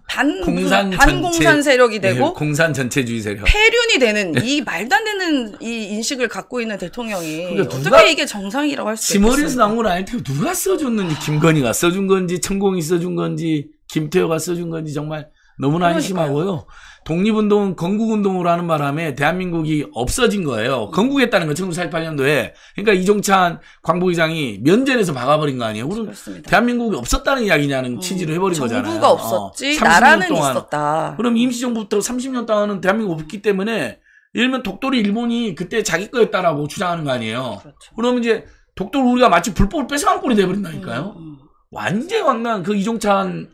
반, 공산 반공산 세력이 네, 되고 네, 공산 전체주의 세력 폐륜이 되는 네. 이 말도 안 되는 이 인식을 갖고 있는 대통령이 그러니까 어떻게 이게 정상이라고 할 수 있어요? 지머리에서 나온 건 아닐 테 누가 써줬는지 김건희가 써준 건지 천공이 써준 건지 김태호가 써준 건지 정말 너무나 그러니까요. 한심하고요. 독립운동은 건국운동으로 하는 바람에 대한민국이 없어진 거예요. 건국했다는 거, 1948년도에. 그러니까 이종찬 광복의장이 면전에서 박아버린 거 아니에요. 그럼 그 대한민국이 없었다는 이야기냐는 음, 취지로 해버린 정부가 거잖아요. 정부가 없었지 어, 나라는 동안. 있었다. 그럼 임시정부부터 30년 동안은 대한민국 없기 때문에 일면 독도를 일본이 그때 자기 거였다라고 주장하는 거 아니에요. 그렇죠. 그러면 이제 독도를 우리가 마치 불법을 뺏어간 꼴이 돼버린다니까요. 음, 음. 음. 완전 완난 그 이종찬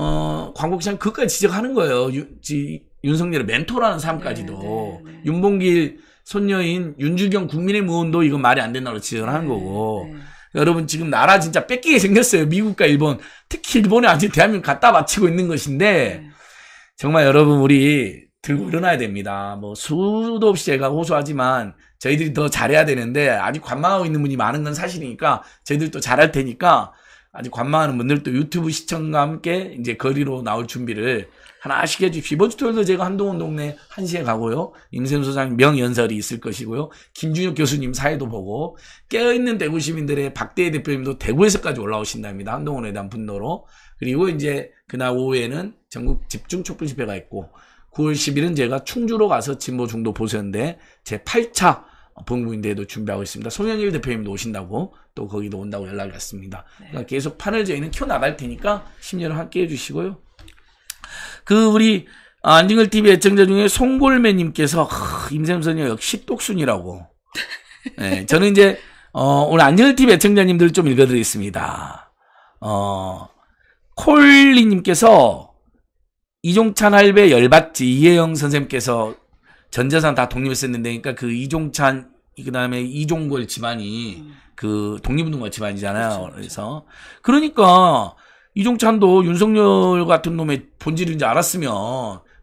어, 광복시장 그까지 지적하는 거예요. 유, 지, 윤석열의 멘토라는 사람까지도. 네, 네, 윤봉길 손녀인 윤주경 국민의무 의원도 이건 말이 안 된다고 지적을 하는 네, 거고. 그러 네. 여러분 지금 나라 진짜 뺏기게 생겼어요. 미국과 일본. 특히 일본이 아직 대한민국 갖다 바치고 있는 것인데 네. 정말 여러분 우리 들고 일어나야 됩니다. 뭐 수도 없이 제가 호소하지만 저희들이 더 잘해야 되는데 아직 관망하고 있는 분이 많은 건 사실이니까 저희들도 잘할 테니까 아주 관망하는 분들도 유튜브 시청과 함께 이제 거리로 나올 준비를 하나씩 해주십시오. 이번 주토요일도 제가 한동훈 동네 1시에 가고요. 임세훈 소장 명연설이 있을 것이고요. 김준혁 교수님 사회도 보고 깨어있는 대구 시민들의 박대희 대표님도 대구에서까지 올라오신답니다. 한동훈에 대한 분노로. 그리고 이제 그날 오후에는 전국 집중 촛불 집회가 있고 9월 10일은 제가 충주로 가서 진보 중도 보수연대 제 8차 본흥부인대회도 준비하고 있습니다. 송영일 대표님도 오신다고 또 거기도 온다고 연락이 왔습니다. 네. 그러니까 계속 판을 저희는 켜 나갈 테니까 10년을 함께 해주시고요. 그 우리 아, 안징글 TV 애청자 중에 송골매님께서 임샘선이 역시 똑순이라고. 네, 저는 이제 어, 오늘 안징글 TV 애청자님들 좀 읽어드리겠습니다. 어, 콜리님께서 이종찬 할배 열받지 이혜영 선생님께서 전재산 다 독립했었는데 그니까그 이종찬 그다음에 이종걸 집안이 음. 그 독립운동가 집안이잖아요. 그렇그렇 그래서 그러니까 이종찬도 윤석열 같은 놈의 본질인이 알았으면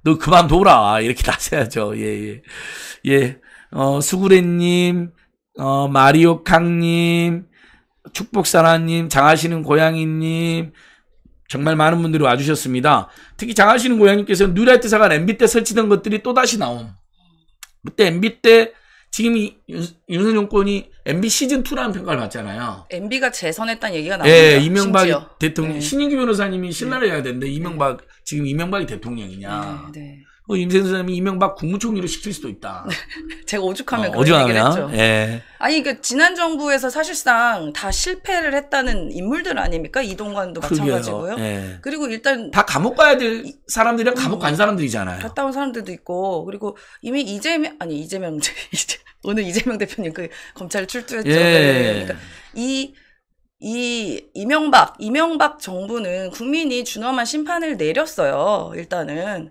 너 그만둬라 이렇게 나서야죠. 예 예. 예. 어 수구레님, 어 마리오 캉님, 축복사라님, 장하시는 고양이님. 정말 많은 분들이 와주셨습니다. 특히 장하시는 고양님께서는 뉴라이트 사관 MB 때 설치된 것들이 또다시 나옴. 그때 MB 때 지금 이 윤, 석 정권이 MB 시즌 2라는 평가를 받잖아요. MB가 재선했다는 얘기가 나오죠. 예, 이명박 심지어. 대통령 네. 신인규 변호사님이 신랄해야 네. 되는데 이명박 네. 지금 이명박이 대통령이냐. 네, 네. 어, 임세선생님이 이명박 국무총리를 시킬 수도 있다. 제가 오죽하면 어, 그런 얘기를 죠 예. 아니 그 지난 정부에서 사실상 다 실패를 했다는 인물들 아닙니까? 이동관도 아, 그러게요. 마찬가지고요. 예. 그리고 일단 다 감옥 가야 될 사람들이랑 감옥 간 음. 사람들이잖아요. 갔다 온 사람들도 있고 그리고 이미 이재명 아니 이재명 이제 오늘 이재명 대표님 그 검찰 출두했죠. 예. 네, 네, 네. 그러니까 이이 이명박 이명박 정부는 국민이 준엄한 심판을 내렸어요. 일단은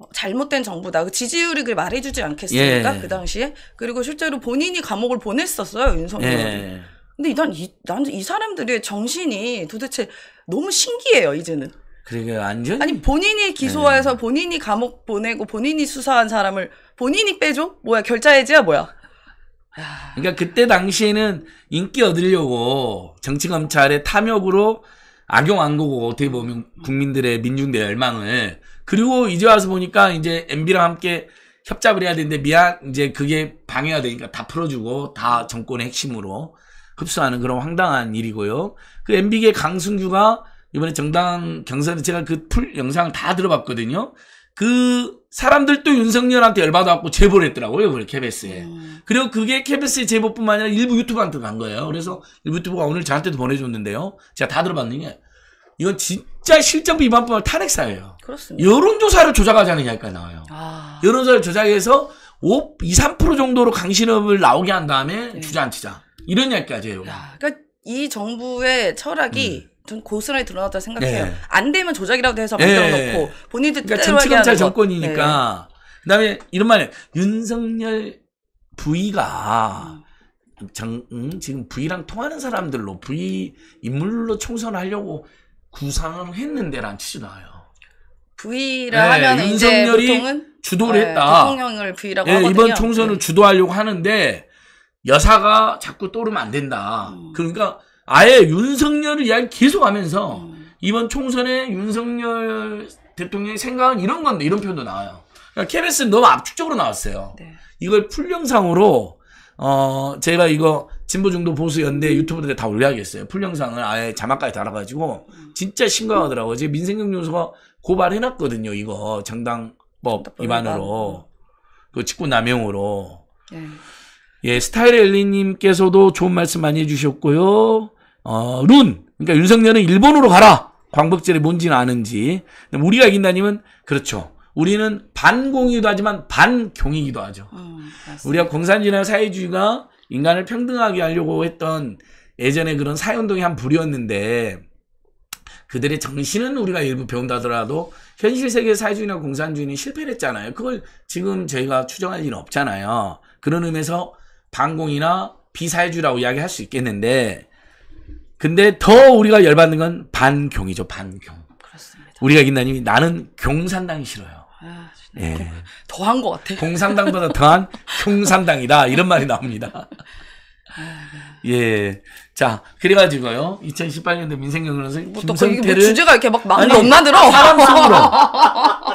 어, 잘못된 정부다. 그 지지율이 그 말해주지 않겠습니까? 예. 그 당시에. 그리고 실제로 본인이 감옥을 보냈었어요, 윤석열. 예. 근데 난 이, 난 이 사람들의 정신이 도대체 너무 신기해요, 이제는. 그러게 완전 아니 본인이 기소해서 예. 본인이 감옥 보내고 본인이 수사한 사람을 본인이 빼줘? 뭐야 결자해지야 뭐야? 야. 그러니까 그때 당시에는 인기 얻으려고 정치 검찰의 탐욕으로 악용한 거고 어떻게 보면 국민들의 민중대 열망을 그리고 이제 와서 보니까 이제 MB랑 함께 협잡을 해야 되는데 미안 이제 그게 방해가 되니까 다 풀어주고 다 정권의 핵심으로 흡수하는 그런 황당한 일이고요. 그 MB계 강승규가 이번에 정당 경선에 제가 그 풀 영상을 다 들어봤거든요. 그 사람들 도 윤석열한테 열받아갖고 제보를 했더라고요. 그걸 케 b s 에 음. 그리고 그게 k b 스의 제보뿐만 아니라 일부 유튜브한테 간 거예요. 그래서 일부 유튜브가 오늘 저한테도 보내줬는데요. 제가 다 들어봤는 게 이건 진짜 실정 비반법 을 탄핵사예요. 그렇습니다. 여론조사를 조작하자느냐니까 나와요. 아... 여론조사를 조작해서 5, 2, 3% 정도로 강신업을 나오게 한 다음에 네. 주저앉히자. 이런 이야기까지해요 야, 그러니까 이 정부의 철학이 음. 전 고스란히 드러났다 고 생각해요. 네. 안 되면 조작이라고 해서 만들어 네. 놓고 네. 본인들 그러니까 정치검찰 정권이니까. 네. 그다음에 이런 말에 윤석열 부의가 음. 정, 음, 지금 부위랑 통하는 사람들로 부위 인물로 총선하려고 부상했는데란는 취지 나와요. V라 네, 하면 윤석열이 이제 보통은 주도를 네, 했다. 대통령을 V라고 예, 네, 하거든요. 이번 총선을 주도하려고 하는데 여사가 자꾸 떠오르면 안 된다. 음. 그러니까 아예 윤석열을 이야기 계속하면서 음. 이번 총선에 윤석열 대통령의 생각은 이런 건데 이런 표현도 나와요. 그러니까 KBS는 너무 압축적으로 나왔어요. 네. 이걸 풀 영상으로 어 제가 이거 진보 중도 보수 연대 유튜브에 다 올려야겠어요. 풀 영상을 아예 자막까지 달아가지고 음. 진짜 심각하더라고요. 지금 민생경조사가 고발해놨거든요. 이거 정당법 음, 위반으로 음. 그 직구 남용으로. 네. 예, 스타일 엘리님께서도 좋은 말씀 많이 해주셨고요. 어, 룬 그러니까 윤석열은 일본으로 가라. 광복절이 뭔지는 아는지. 우리가 이긴다님은 그렇죠. 우리는 반공이기도 하지만 반경이기도 하죠. 어, 우리가 공산주의나 사회주의가 인간을 평등하게 하려고 했던 예전에 그런 사회운동의한 부류였는데 그들의 정신은 우리가 일부 배운다더라도 현실 세계 사회주의나 공산주의는 실패를 했잖아요. 그걸 지금 저희가 추정할 일은 없잖아요. 그런 의미에서 반공이나 비사회주의라고 이야기할 수 있겠는데 근데 더 우리가 열받는 건 반경이죠. 반경. 그렇습니다. 우리가 김나님이 나는 경산당이 싫어요. 네, 예. 더한 것 같아. 공산당보다 더한 흉산당이다 이런 말이 나옵니다. 아, 네. 예. 자, 그래가지고요. 2018년도 민생경으로서 뭐 김성태를 뭐 주제가 이렇게 막 많이 넘나들어. 사람 속으로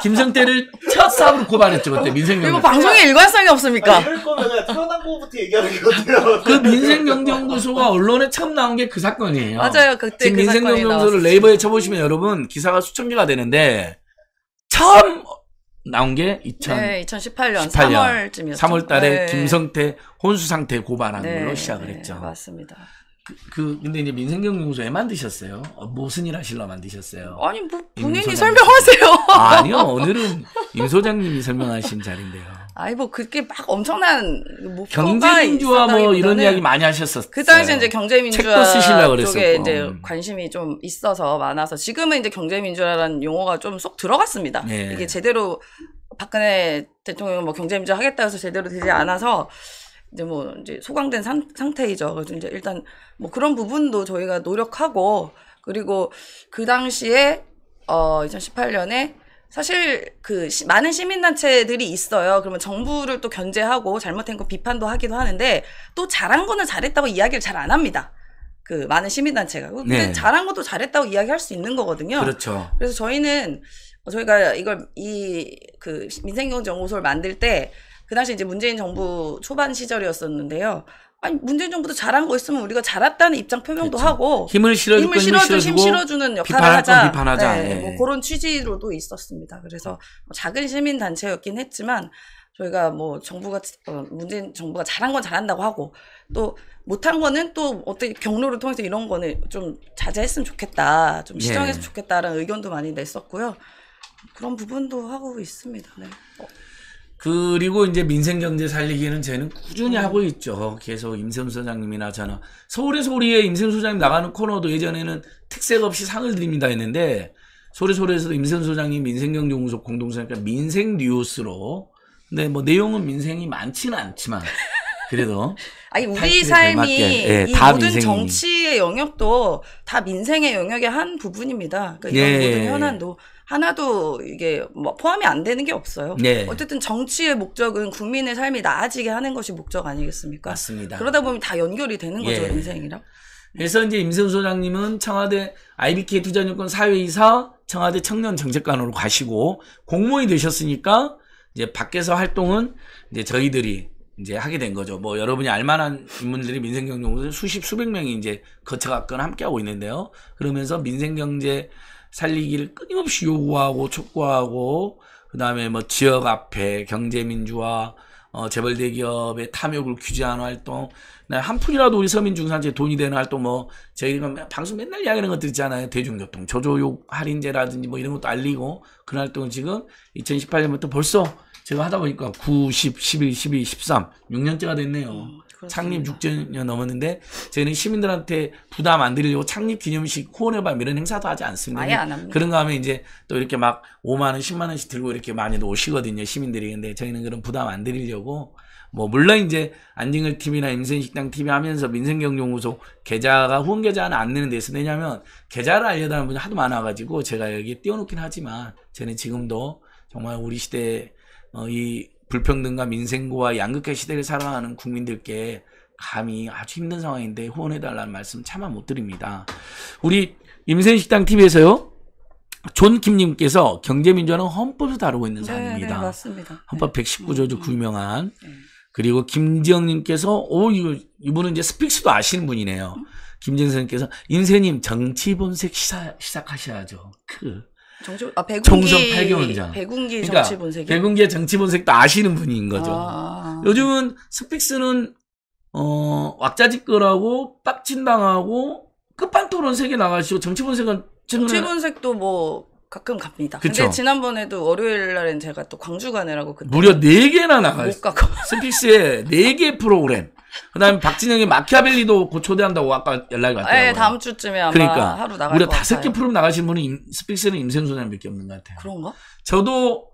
김성태를 첫 사업으로 고발했죠 그때 민생경. 이거 방송에 일관성이 없습니까? 이럴 거면 태어난 거부터 얘기하는 거거든요. 그 민생경정도소가 언론에 처음 나온 게 그 사건이에요. 맞아요, 그때 지금 그 민생경정도소를 네이버에 쳐보시면 여러분 기사가 수천 개가 되는데 처음 나온 게 2000, 네, 2018년 3월쯤이었죠. 3월 달에 네. 김성태 혼수 상태 고발한 네, 걸로 네, 시작을 했죠. 맞습니다. 그, 그 근데 이제 민생경영소 왜 만드셨어요? 어, 무슨 일 하실라 만드셨어요? 아니 뭐 본인이 설명하세요. 아, 아니요 오늘은 임 소장님이 설명하신 자리인데요. 아니뭐 그게 막 엄청난 뭐 경제민주화 뭐 이런 이야기 많이 하셨었어요. 그 당시에 이제 경제민주화 쪽에 이제 음. 관심이 좀 있어서 많아서 지금은 이제 경제민주화라는 용어가 좀 쏙 들어갔습니다. 예. 이게 제대로 박근혜 대통령 뭐 경제민주화 하겠다 해서 제대로 되지 않아서 이제 뭐 이제 소강된 상, 상태이죠. 그래서 이제 일단 뭐 그런 부분도 저희가 노력하고 그리고 그 당시에 어 2018년에 사실 그 시, 많은 시민단체들이 있어요. 그러면 정부를 또 견제하고 잘못된 거 비판도 하기도 하는데 또 잘한 거는 잘했다고 이야기를 잘 안 합니다. 그 많은 시민단체가. 근데 네. 잘한 것도 잘했다고 이야기할 수 있는 거거든요. 그렇죠. 그래서 저희는 어, 저희가 이걸 이 그 민생경제연구소를 만들 때 그 당시 이제 문재인 정부 초반 시절이었었는데요. 아니 문재인 정부도 잘한 거 있으면 우리가 잘했다는 입장 표명도 그렇죠. 하고 힘을 실어주고 힘을 실어주고 힘 실어주는 역할을 하자. 비판하자. 네, 네. 뭐 그런 취지로도 있었습니다. 그래서 뭐 작은 시민 단체였긴 했지만 저희가 뭐 정부가 어, 문재인 정부가 잘한 건 잘한다고 하고 또 못한 거는 또 어떻게 경로를 통해서 이런 거는 좀 자제했으면 좋겠다. 좀 시정했으면 예. 좋겠다라는 의견도 많이 냈었고요. 그런 부분도 하고 있습니다. 네. 어. 그리고 이제 민생 경제 살리기는 쟤는 꾸준히 하고 있죠. 계속 임세훈 소장님이나 저는 서울의 소리에 임세훈 소장님 나가는 코너도 예전에는 특색 없이 상을 드립니다 했는데 소리 소리에서도 임세훈 소장님 민생 경제 공속 공동사니까 민생 뉴스로 근데 뭐 내용은 민생이 많지는 않지만 그래도 아니 우리 삶이 예, 이 모든 민생이. 정치의 영역도 다 민생의 영역의 한 부분입니다. 그러니까 이런 예. 모든 현안도 하나도 이게 뭐 포함이 안 되는 게 없어요. 네. 어쨌든 정치의 목적은 국민의 삶이 나아지게 하는 것이 목적 아니겠습니까? 맞습니다. 그러다 보면 다 연결이 되는 거죠 예. 인생이랑. 그래서 이제 임세훈 소장님은 청와대 IBK 투자증권 사회이사 청와대 청년 정책관으로 가시고 공무원이 되셨으니까 이제 밖에서 활동은 이제 저희들이 이제 하게 된 거죠. 뭐 여러분이 알만한 인물들이 민생경제 수십 수백 명이 이제 거쳐갔거나 함께하고 있는데요. 그러면서 민생경제 살리기를 끊임없이 요구하고 촉구하고 그 다음에 뭐 지역 앞에 경제민주화 어, 재벌 대기업의 탐욕을 규제하는 활동, 한 푼이라도 우리 서민 중산층에 돈이 되는 활동, 뭐 저희가 방송 맨날 이야기하는 것들 있잖아요. 대중교통, 저조요 할인제라든지 뭐 이런 것도 알리고 그런 활동을 지금 2018년부터 벌써 제가 하다 보니까 9, 10, 11, 12, 13, 6년째가 됐네요. 음, 창립 6주년 넘었는데 저희는 시민들한테 부담 안 드리려고 창립 기념식, 후원회밤 이런 행사도 하지 않습니다. 아예 안 합니다. 그런가 하면 이제 또 이렇게 막 5만 원, 10만 원씩 들고 이렇게 많이도 오시거든요, 시민들이. 근데 저희는 그런 부담 안 드리려고 뭐 물론 이제 안징을 TV나 임생식당 TV 하면서 민생경영구소 계좌가 후원 계좌는 안 내는 데 있어 왜냐면 계좌를 알려달라는 분이 하도 많아가지고 제가 여기 띄워놓긴 하지만 저는 지금도 정말 우리 시대에 어, 이 불평등과 민생고와 양극화 시대를 살아가는 국민들께 감히 아주 힘든 상황인데 후원해달라는 말씀 차마 못 드립니다. 우리 임생식당 TV에서요. 존 킴님께서 경제민주화는 헌법을 다루고 있는 네, 사람입니다 네, 맞습니다. 헌법 119조 중 유명한. 그리고 김지영님께서 오 이거 이분은 이제 스픽스도 아시는 분이네요. 음. 김진선님께서 인생님 정치 분색 시사, 시작하셔야죠. 크. 정치 아 백운기 총선 8개월장. 백운기 그러니까 정치 본색. 백운기의 정치 본색도 아시는 분인 거죠. 아. 요즘은 스픽스는 어 왁자지껄하고 빡친당하고 끝판토론 세계 나가시고 정치 본색은 정치 본색도 뭐 가끔 갑니다. 그쵸? 근데 지난번에도 월요일 날엔 제가 또 광주 가느라고 그때 무려 4개나 나가요. 못 가고 스픽스의 4개 프로그램. 그다음에 박진영이 마키아벨리도 고 초대한다고 아까 연락이 왔더라고요. 예, 다음 주쯤에 아마 그러니까 하루 나갈 우리가 다섯 개 프로 나가신 분은 임, 스픽스는 임생소년밖에 없는 것 같아요. 그런가? 저도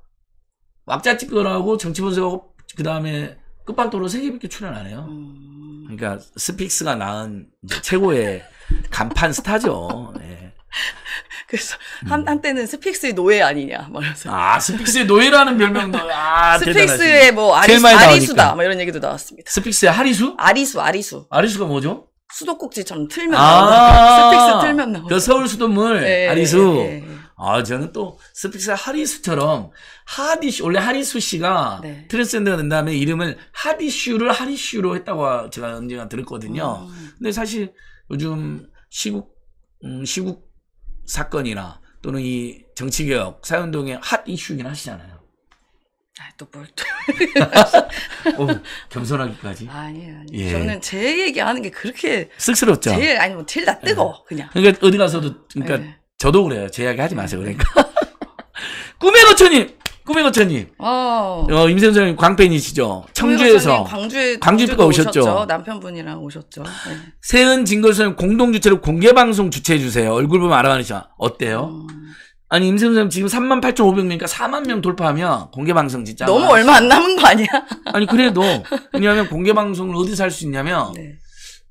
왁자찍 거라고 정치 분석하고 그 다음에 끝방도로 세 개밖에 출연 안 해요. 음. 그러니까 스픽스가 낳은 최고의 간판 스타죠. 예. 그래서 한, 음. 한때는 스픽스의 노예 아니냐 말해서 뭐 아 스픽스의 노예라는 별명도 아 스픽스의 대단하시네. 뭐 아리수, 아리수다 나막 뭐 이런 얘기도 나왔습니다. 스픽스의 하리수? 아리수 아리수 아리수가 뭐죠? 수도꼭지처럼 틀면 아, 나온다. 스픽스 틀면 나온다. 그 서울 수돗물 예, 하리수. 예, 예, 예. 아 저는 또 스픽스 의 하리수처럼 하디슈 원래 하리수 씨가 네. 트랜스젠더가 된 다음에 이름을 하디슈를 하리슈로 했다고 제가 언젠가 들었거든요. 음. 근데 사실 요즘 시국 음, 시국 사건이나 또는 이 정치개혁, 사연동의 핫 이슈이긴 하시잖아요. 아, 또뭘 또. 어, 겸손하기까지. 아니에요. 아니 예. 저는 제 얘기하는 게 그렇게. 쑥스럽죠? 제 아니, 뭐, 제일 나 뜨거, 예. 그냥. 그러니까 어디 가서도, 그러니까 예. 저도 그래요. 제 이야기 하지 마세요. 예. 그러니까. 꿈의 노처님! 꿈의 거처님. 어. 어 임샘선님 생 광팬이시죠. 청주에서 광주에 광주가 오셨죠. 남편분이랑 오셨죠. 네. 세은 진걸선님 공동 주체로 공개 방송 주최해 주세요. 얼굴 보면 알아가는 시 어때요? 음. 아니 임샘선님 생 지금 3만 8,500명이니까 4만 명 돌파하면 공개 방송 진짜 너무 아 얼마 안 남은 거 아니야? 아니 그래도 왜냐하면 공개 방송을 어디서 할 수 있냐면 네.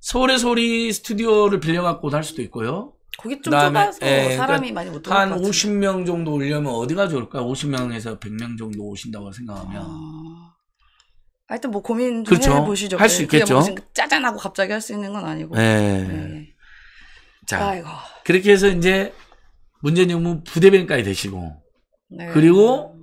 서울의 소리 스튜디오를 빌려갖고도 할 수도 있고요. 거기 좀 그다음에, 좁아서 예, 그러니까 사람이 그러니까 많이 못 들어갈 가한 같아요. 50명 정도 오려면 어디가 좋을까? 50명에서 100명 정도 오신다고 생각하면 아... 하여튼 뭐 고민 좀 그렇죠. 해보시죠. 할수 네. 있겠죠. 짜잔하고 갑자기 할 수 있는 건 아니고. 예. 예. 자, 아이고. 그렇게 해서 이제 문재인 후보 부대변인까지 되시고 네. 그리고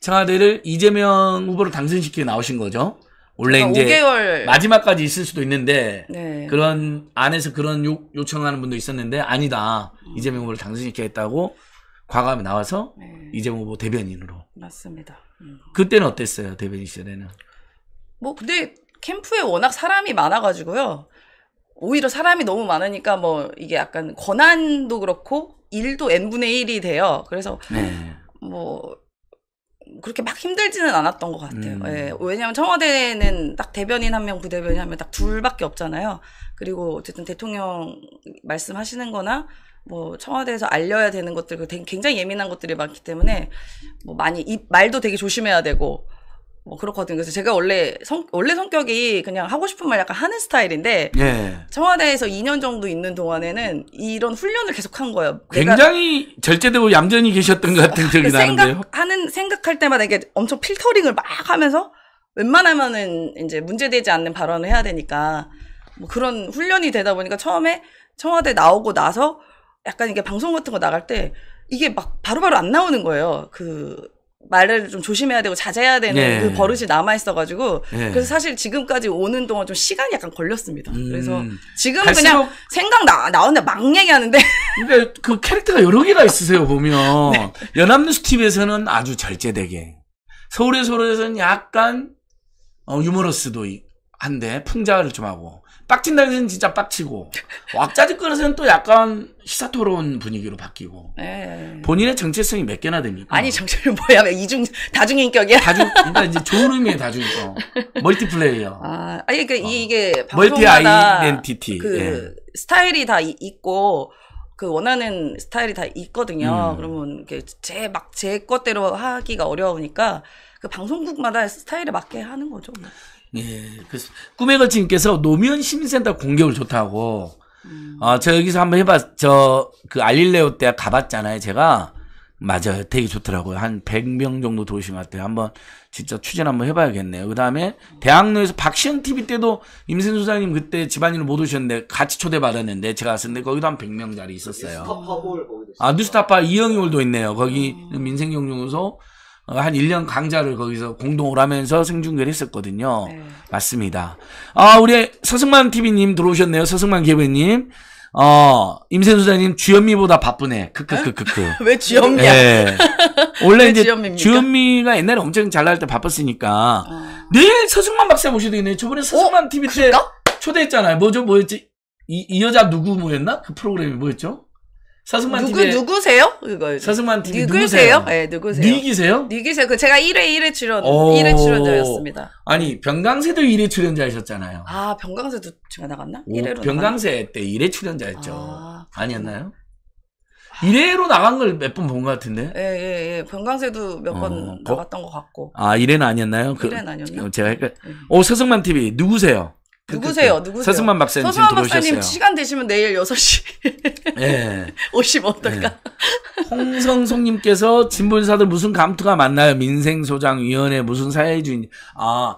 청와대를 이재명 후보로 당선시키고 나오신 거죠. 원래 그러니까 이제 5개월... 마지막까지 있을 수도 있는데 네. 그런 안에서 그런 요, 요청하는 분도 있었는데 아니다 음. 이재명 후보를 당선시 있겠다고 과감히 나와서 네. 이재명 후보 대변인으로 맞습니다. 음. 그때는 어땠어요 대변인 시절에는? 뭐 근데 캠프에 워낙 사람이 많아가지고요. 오히려 사람이 너무 많으니까 뭐 이게 약간 권한도 그렇고 일도 n 분의 1이 돼요. 그래서 네. 뭐 그렇게 막 힘들지는 않았던 것 같아요. 음. 예, 왜냐하면 청와대는 딱 대변인 한 명, 부대변인 한 명 딱 둘밖에 없잖아요. 그리고 어쨌든 대통령 말씀하시는 거나 뭐 청와대에서 알려야 되는 것들 그 굉장히 예민한 것들이 많기 때문에 뭐 많이 입, 말도 되게 조심해야 되고 뭐 그렇거든요. 그래서 제가 원래 성 원래 성격이 그냥 하고 싶은 말 약간 하는 스타일인데 예. 청와대에서 2년 정도 있는 동안에는 이런 훈련을 계속한 거예요. 굉장히 절제되고 얌전히 계셨던 것 같은 그 기억이 나는데요. 생각하는 생각할 때마다 이게 엄청 필터링을 막 하면서 웬만하면은 이제 문제되지 않는 발언을 해야 되니까 뭐 그런 훈련이 되다 보니까 처음에 청와대 나오고 나서 약간 이게 방송 같은 거 나갈 때 이게 막 바로바로 안 나오는 거예요. 그 말을 좀 조심해야 되고 자제해야 되는 네. 그 버릇이 남아 있어가지고 네. 그래서 사실 지금까지 오는 동안 좀 시간이 약간 걸렸습니다. 음. 그래서 지금 그냥 생각 나 나오는데 막 얘기하는데 근데 그 캐릭터가 여러 개가 있으세요 보면 네. 연합뉴스 TV에서는 아주 절제되게 서울의 소리에서는 약간 어, 유머러스도 한데 풍자를 좀 하고 빡친 날에는 진짜 빡치고 왁자지껄에서는 또 약간 시사토론 분위기로 바뀌고 에이. 네. 본인의 정체성이 몇 개나 됩니까? 아니 정체는 뭐야? 이중 다중인격이야? 다중 그러니까 이제 좋은 의미의 다중인 어, 멀티플레이어. 아 아니 그러니까 어. 이게 멀티 아이덴티티 그 예. 스타일이 다 이, 있고 그 원하는 스타일이 다 있거든요. 음. 그러면 제 막 제 것대로 하기가 어려우니까 그 방송국마다 스타일에 맞게 하는 거죠. 뭐. 예, 그래서 꿈의 걸친님께서노무현시민센터 공격을 좋다고. 음. 어, 아, 저 여기서 한번 해봐 저, 그 알릴레오 때 가봤잖아요, 제가. 맞아요. 되게 좋더라고요. 한 100명 정도 도어오신것 같아요. 한번 진짜 추진 한번 해봐야겠네요. 그 다음에 대학로에서 박시영 TV 때도 임선소장님 그때 집안일을 못 오셨는데 같이 초대받았는데 제가 왔었는데 거기도 한 100명 자리 있었어요. 뉴스타파 볼 아, 뉴스타파 이영희 홀도 있네요. 거기 음. 민생경영소 어, 한 1년 강좌를 거기서 공동으로 하면서 생중계를 했었거든요. 네. 맞습니다. 아, 우리 서승만 TV님 들어오셨네요. 서승만 개부님. 어, 임세수사님 주현미보다 바쁘네. 크크크크크. 왜 주현미야? 네. 원래 이제 주현미입니까? 주현미가 옛날에 엄청 잘 나갈 때 바빴으니까. 어... 내 네, 서승만 박사 모셔도 되네 저번에 어? 서승만 어? TV 때 초대했잖아요. 뭐죠? 뭐였지? 이, 이 여자 누구 뭐였나? 그 프로그램이 뭐였죠? 사승만 누구 TV 누구세요? 그거 서승만 TV 누구세요? 예, 네, 누구세요? 니기세요? 니기세요. 그 제가 1회 1회 출연 오... 1회 출연자였습니다. 아니, 병강세도 1회 출연자이셨잖아요. 아, 병강세도 제가 나갔나? 1회로 병강세 나갔나? 때 1회 출연자였죠. 아, 아니었나요? 1회로 나간 걸 몇 번 본 것 같은데? 예, 예, 예. 병강세도 몇번 어, 나갔던 것 같고. 아, 1회는 아니었나요? 1회는 그 아니었나? 제가 헷갈... 예. 오, 서승만 TV 누구세요? 누구세요? 그, 그, 그, 누구세요? 서승만 박사님 서승만 박사님 들어오셨어요. 시간 되시면 내일 6시 예. 오시면 어떨까? 예. 홍성송님께서 진분사들 보 무슨 감투가 맞나요? 민생소장위원회 무슨 사회주의 아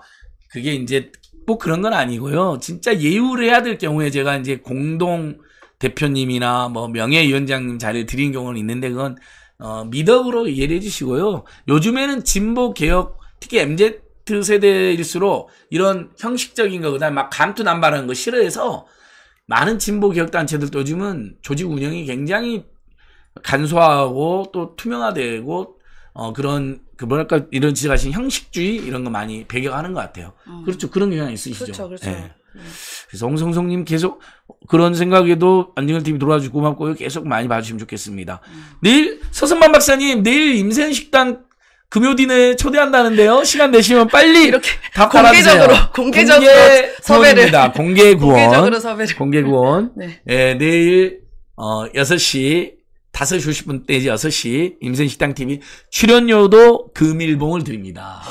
그게 이제 꼭 그런 건 아니고요. 진짜 예우를 해야 될 경우에 제가 이제 공동 대표님이나 뭐 명예위원장님 자리를 드린 경우는 있는데 그건 어, 미덕으로 이해를 해주시고요. 요즘에는 진보 개혁 특히 MZ Z 세대일수록 이런 형식적인 거, 그 다음에 막 감투남발하는 거 싫어해서 많은 진보 개혁단체들도 요즘은 조직 운영이 굉장히 간소화하고 또 투명화되고 어 그런 그 뭐랄까 이런 지적하신 형식주의 이런 거 많이 배격하는 것 같아요. 음. 그렇죠. 그런 경향이 있으시죠. 그렇죠. 그렇죠. 네. 그래서 홍성성님 계속 그런 생각에도 안정현 TV 돌아주고 와 고맙고요. 계속 많이 봐주시면 좋겠습니다. 음. 내일 서승만 박사님 내일 임센식당 금요디에 초대한다는데요. 시간 되시면 빨리 이렇게 답 공개적으로 달아주세요. 공개적으로 공개 섭외를 공개 구원 공개적으로 섭외를 공개 구원 네. 네 내일 어 6시 5시 50분 때지 6시 임선식당 TV 출연료도 금일봉을 드립니다.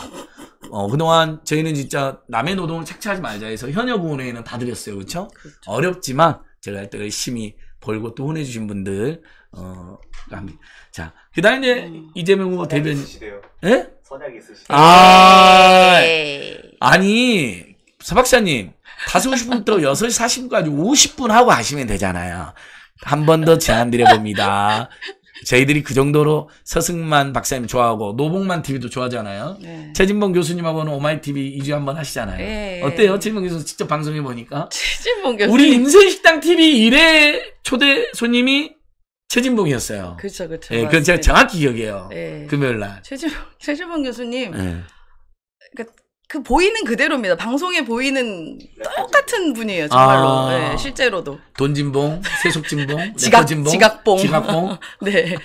어, 그동안 저희는 진짜 남의 노동을 착취하지 말자 해서 현역의원회에는 다 드렸어요. 그렇죠? 그렇죠. 어렵지만 제가 일단 열심히 벌고 또 혼내주신 분들 어, 합니다. 자, 그다음에 이제 음. 이재명 후보 대변인. 으시대요 예? 선약이 있으시대요. 아, 에이. 네. 아니 서박사님 5시부터 6시 40분까지 50분 하고 하시면 되잖아요. 한 번 더 제안드려 봅니다. 저희들이 그 정도로 서승만 박사님 좋아하고 노봉만 TV도 좋아하잖아요. 네. 최진봉 교수님하고는 오마이 TV 2주 한번 하시잖아요. 네. 어때요? 최진봉 교수 직접 방송해 보니까. 최진봉 교수 우리 인생식당 TV 1회 초대 손님이 최진봉이었어요. 그렇죠, 그렇죠. 예, 그건 제가 정확히 기억해요. 예. 금요일 날. 최진 최진봉 교수님. 예. 그그 그러니까 보이는 그대로입니다. 방송에 보이는 똑같은 분이에요, 정말로. 아~ 네, 실제로도. 돈진봉, 세속진봉, 지각, 진봉 지각봉. 지각봉. 네.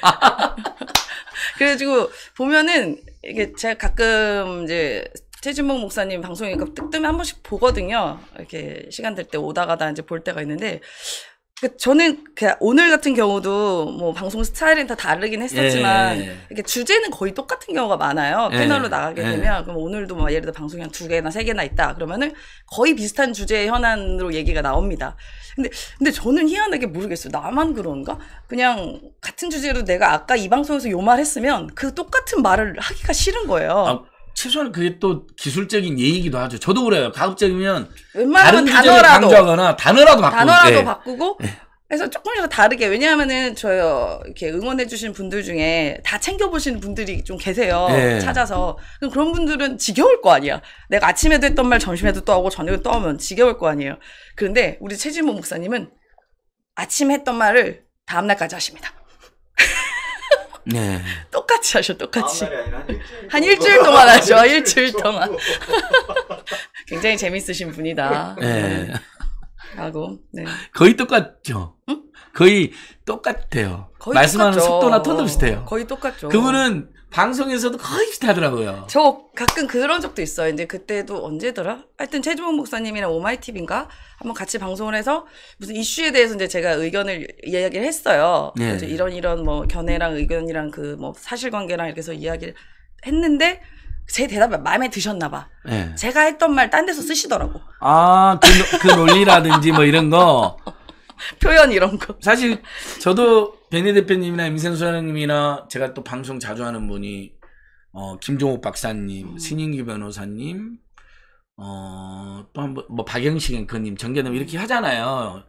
그래가지고 보면은 이게 제가 가끔 이제 최진봉 목사님 방송에 뜨뜸에 한 번씩 보거든요. 이렇게 시간 될 때 오다 가다 이제 볼 때가 있는데 그 저는 그냥 오늘 같은 경우도 뭐 방송 스타일은 다 다르긴 했었지만 예, 예, 예. 이렇게 주제는 거의 똑같은 경우가 많아요. 예, 패널로 나가게 예. 되면 그럼 오늘도 뭐 예를 들어 방송이 한 두 개나 세 개나 있다 그러면은 거의 비슷한 주제 현안으로 얘기가 나옵니다. 근데 근데 저는 희한하게 모르겠어요. 나만 그런가? 그냥 같은 주제로 내가 아까 이 방송에서 요 말 했으면 그 똑같은 말을 하기가 싫은 거예요. 아. 최소한 그게 또 기술적인 예의기도 하죠. 저도 그래요. 가급적이면 웬만하면 단어라도 강조하거나 단어라도 바꾸고 단어라도 네. 바꾸고 그래서 예. 조금이라도 다르게 왜냐하면은 저 이렇게 응원해주신 분들 중에 다 챙겨보신 분들이 좀 계세요 네. 찾아서 그럼 그런 분들은 지겨울 거 아니야 내가 아침에도 했던 말 점심에도 또 하고 저녁에 또 하면 지겨울 거 아니에요 그런데 우리 최진모 목사님은 아침에 했던 말을 다음날까지 하십니다 네. 똑같이 하셔, 똑같이. 한 일주일, 한 일주일 동안 하셔, 죠 일주일 동안. 굉장히 재밌으신 분이다. 네. 음, 라고. 네. 거의 똑같죠. 응? 거의 똑같아요. 거의 말씀하는 똑같죠. 속도나 톤도 비슷해요. 거의 똑같죠. 그분은 방송에서도 거의 비슷하더라고요. 저 가끔 그런 적도 있어요. 이제 그때도 언제더라? 하여튼 최주봉 목사님이랑 오마이티 v 인가 한번 같이 방송을 해서 무슨 이슈에 대해서 이제 제가 의견을 이야기를 했어요. 네. 이런 이런 뭐 견해랑 의견이랑 그 뭐 사실관계랑 이렇게 해서 이야기를 했는데 제 대답이 마음에 드셨나 봐. 네. 제가 했던 말 딴 데서 쓰시더라고. 아, 그, 그 논리라든지 뭐 이런 거. 표현 이런 거. 사실 저도 베네 대표님이나 임생수 사장님이나 제가 또 방송 자주 하는 분이 어, 김종욱 박사님, 음. 신인규 변호사님, 어, 또한 번, 뭐, 박영식 앵커님, 정계남 이렇게 하잖아요.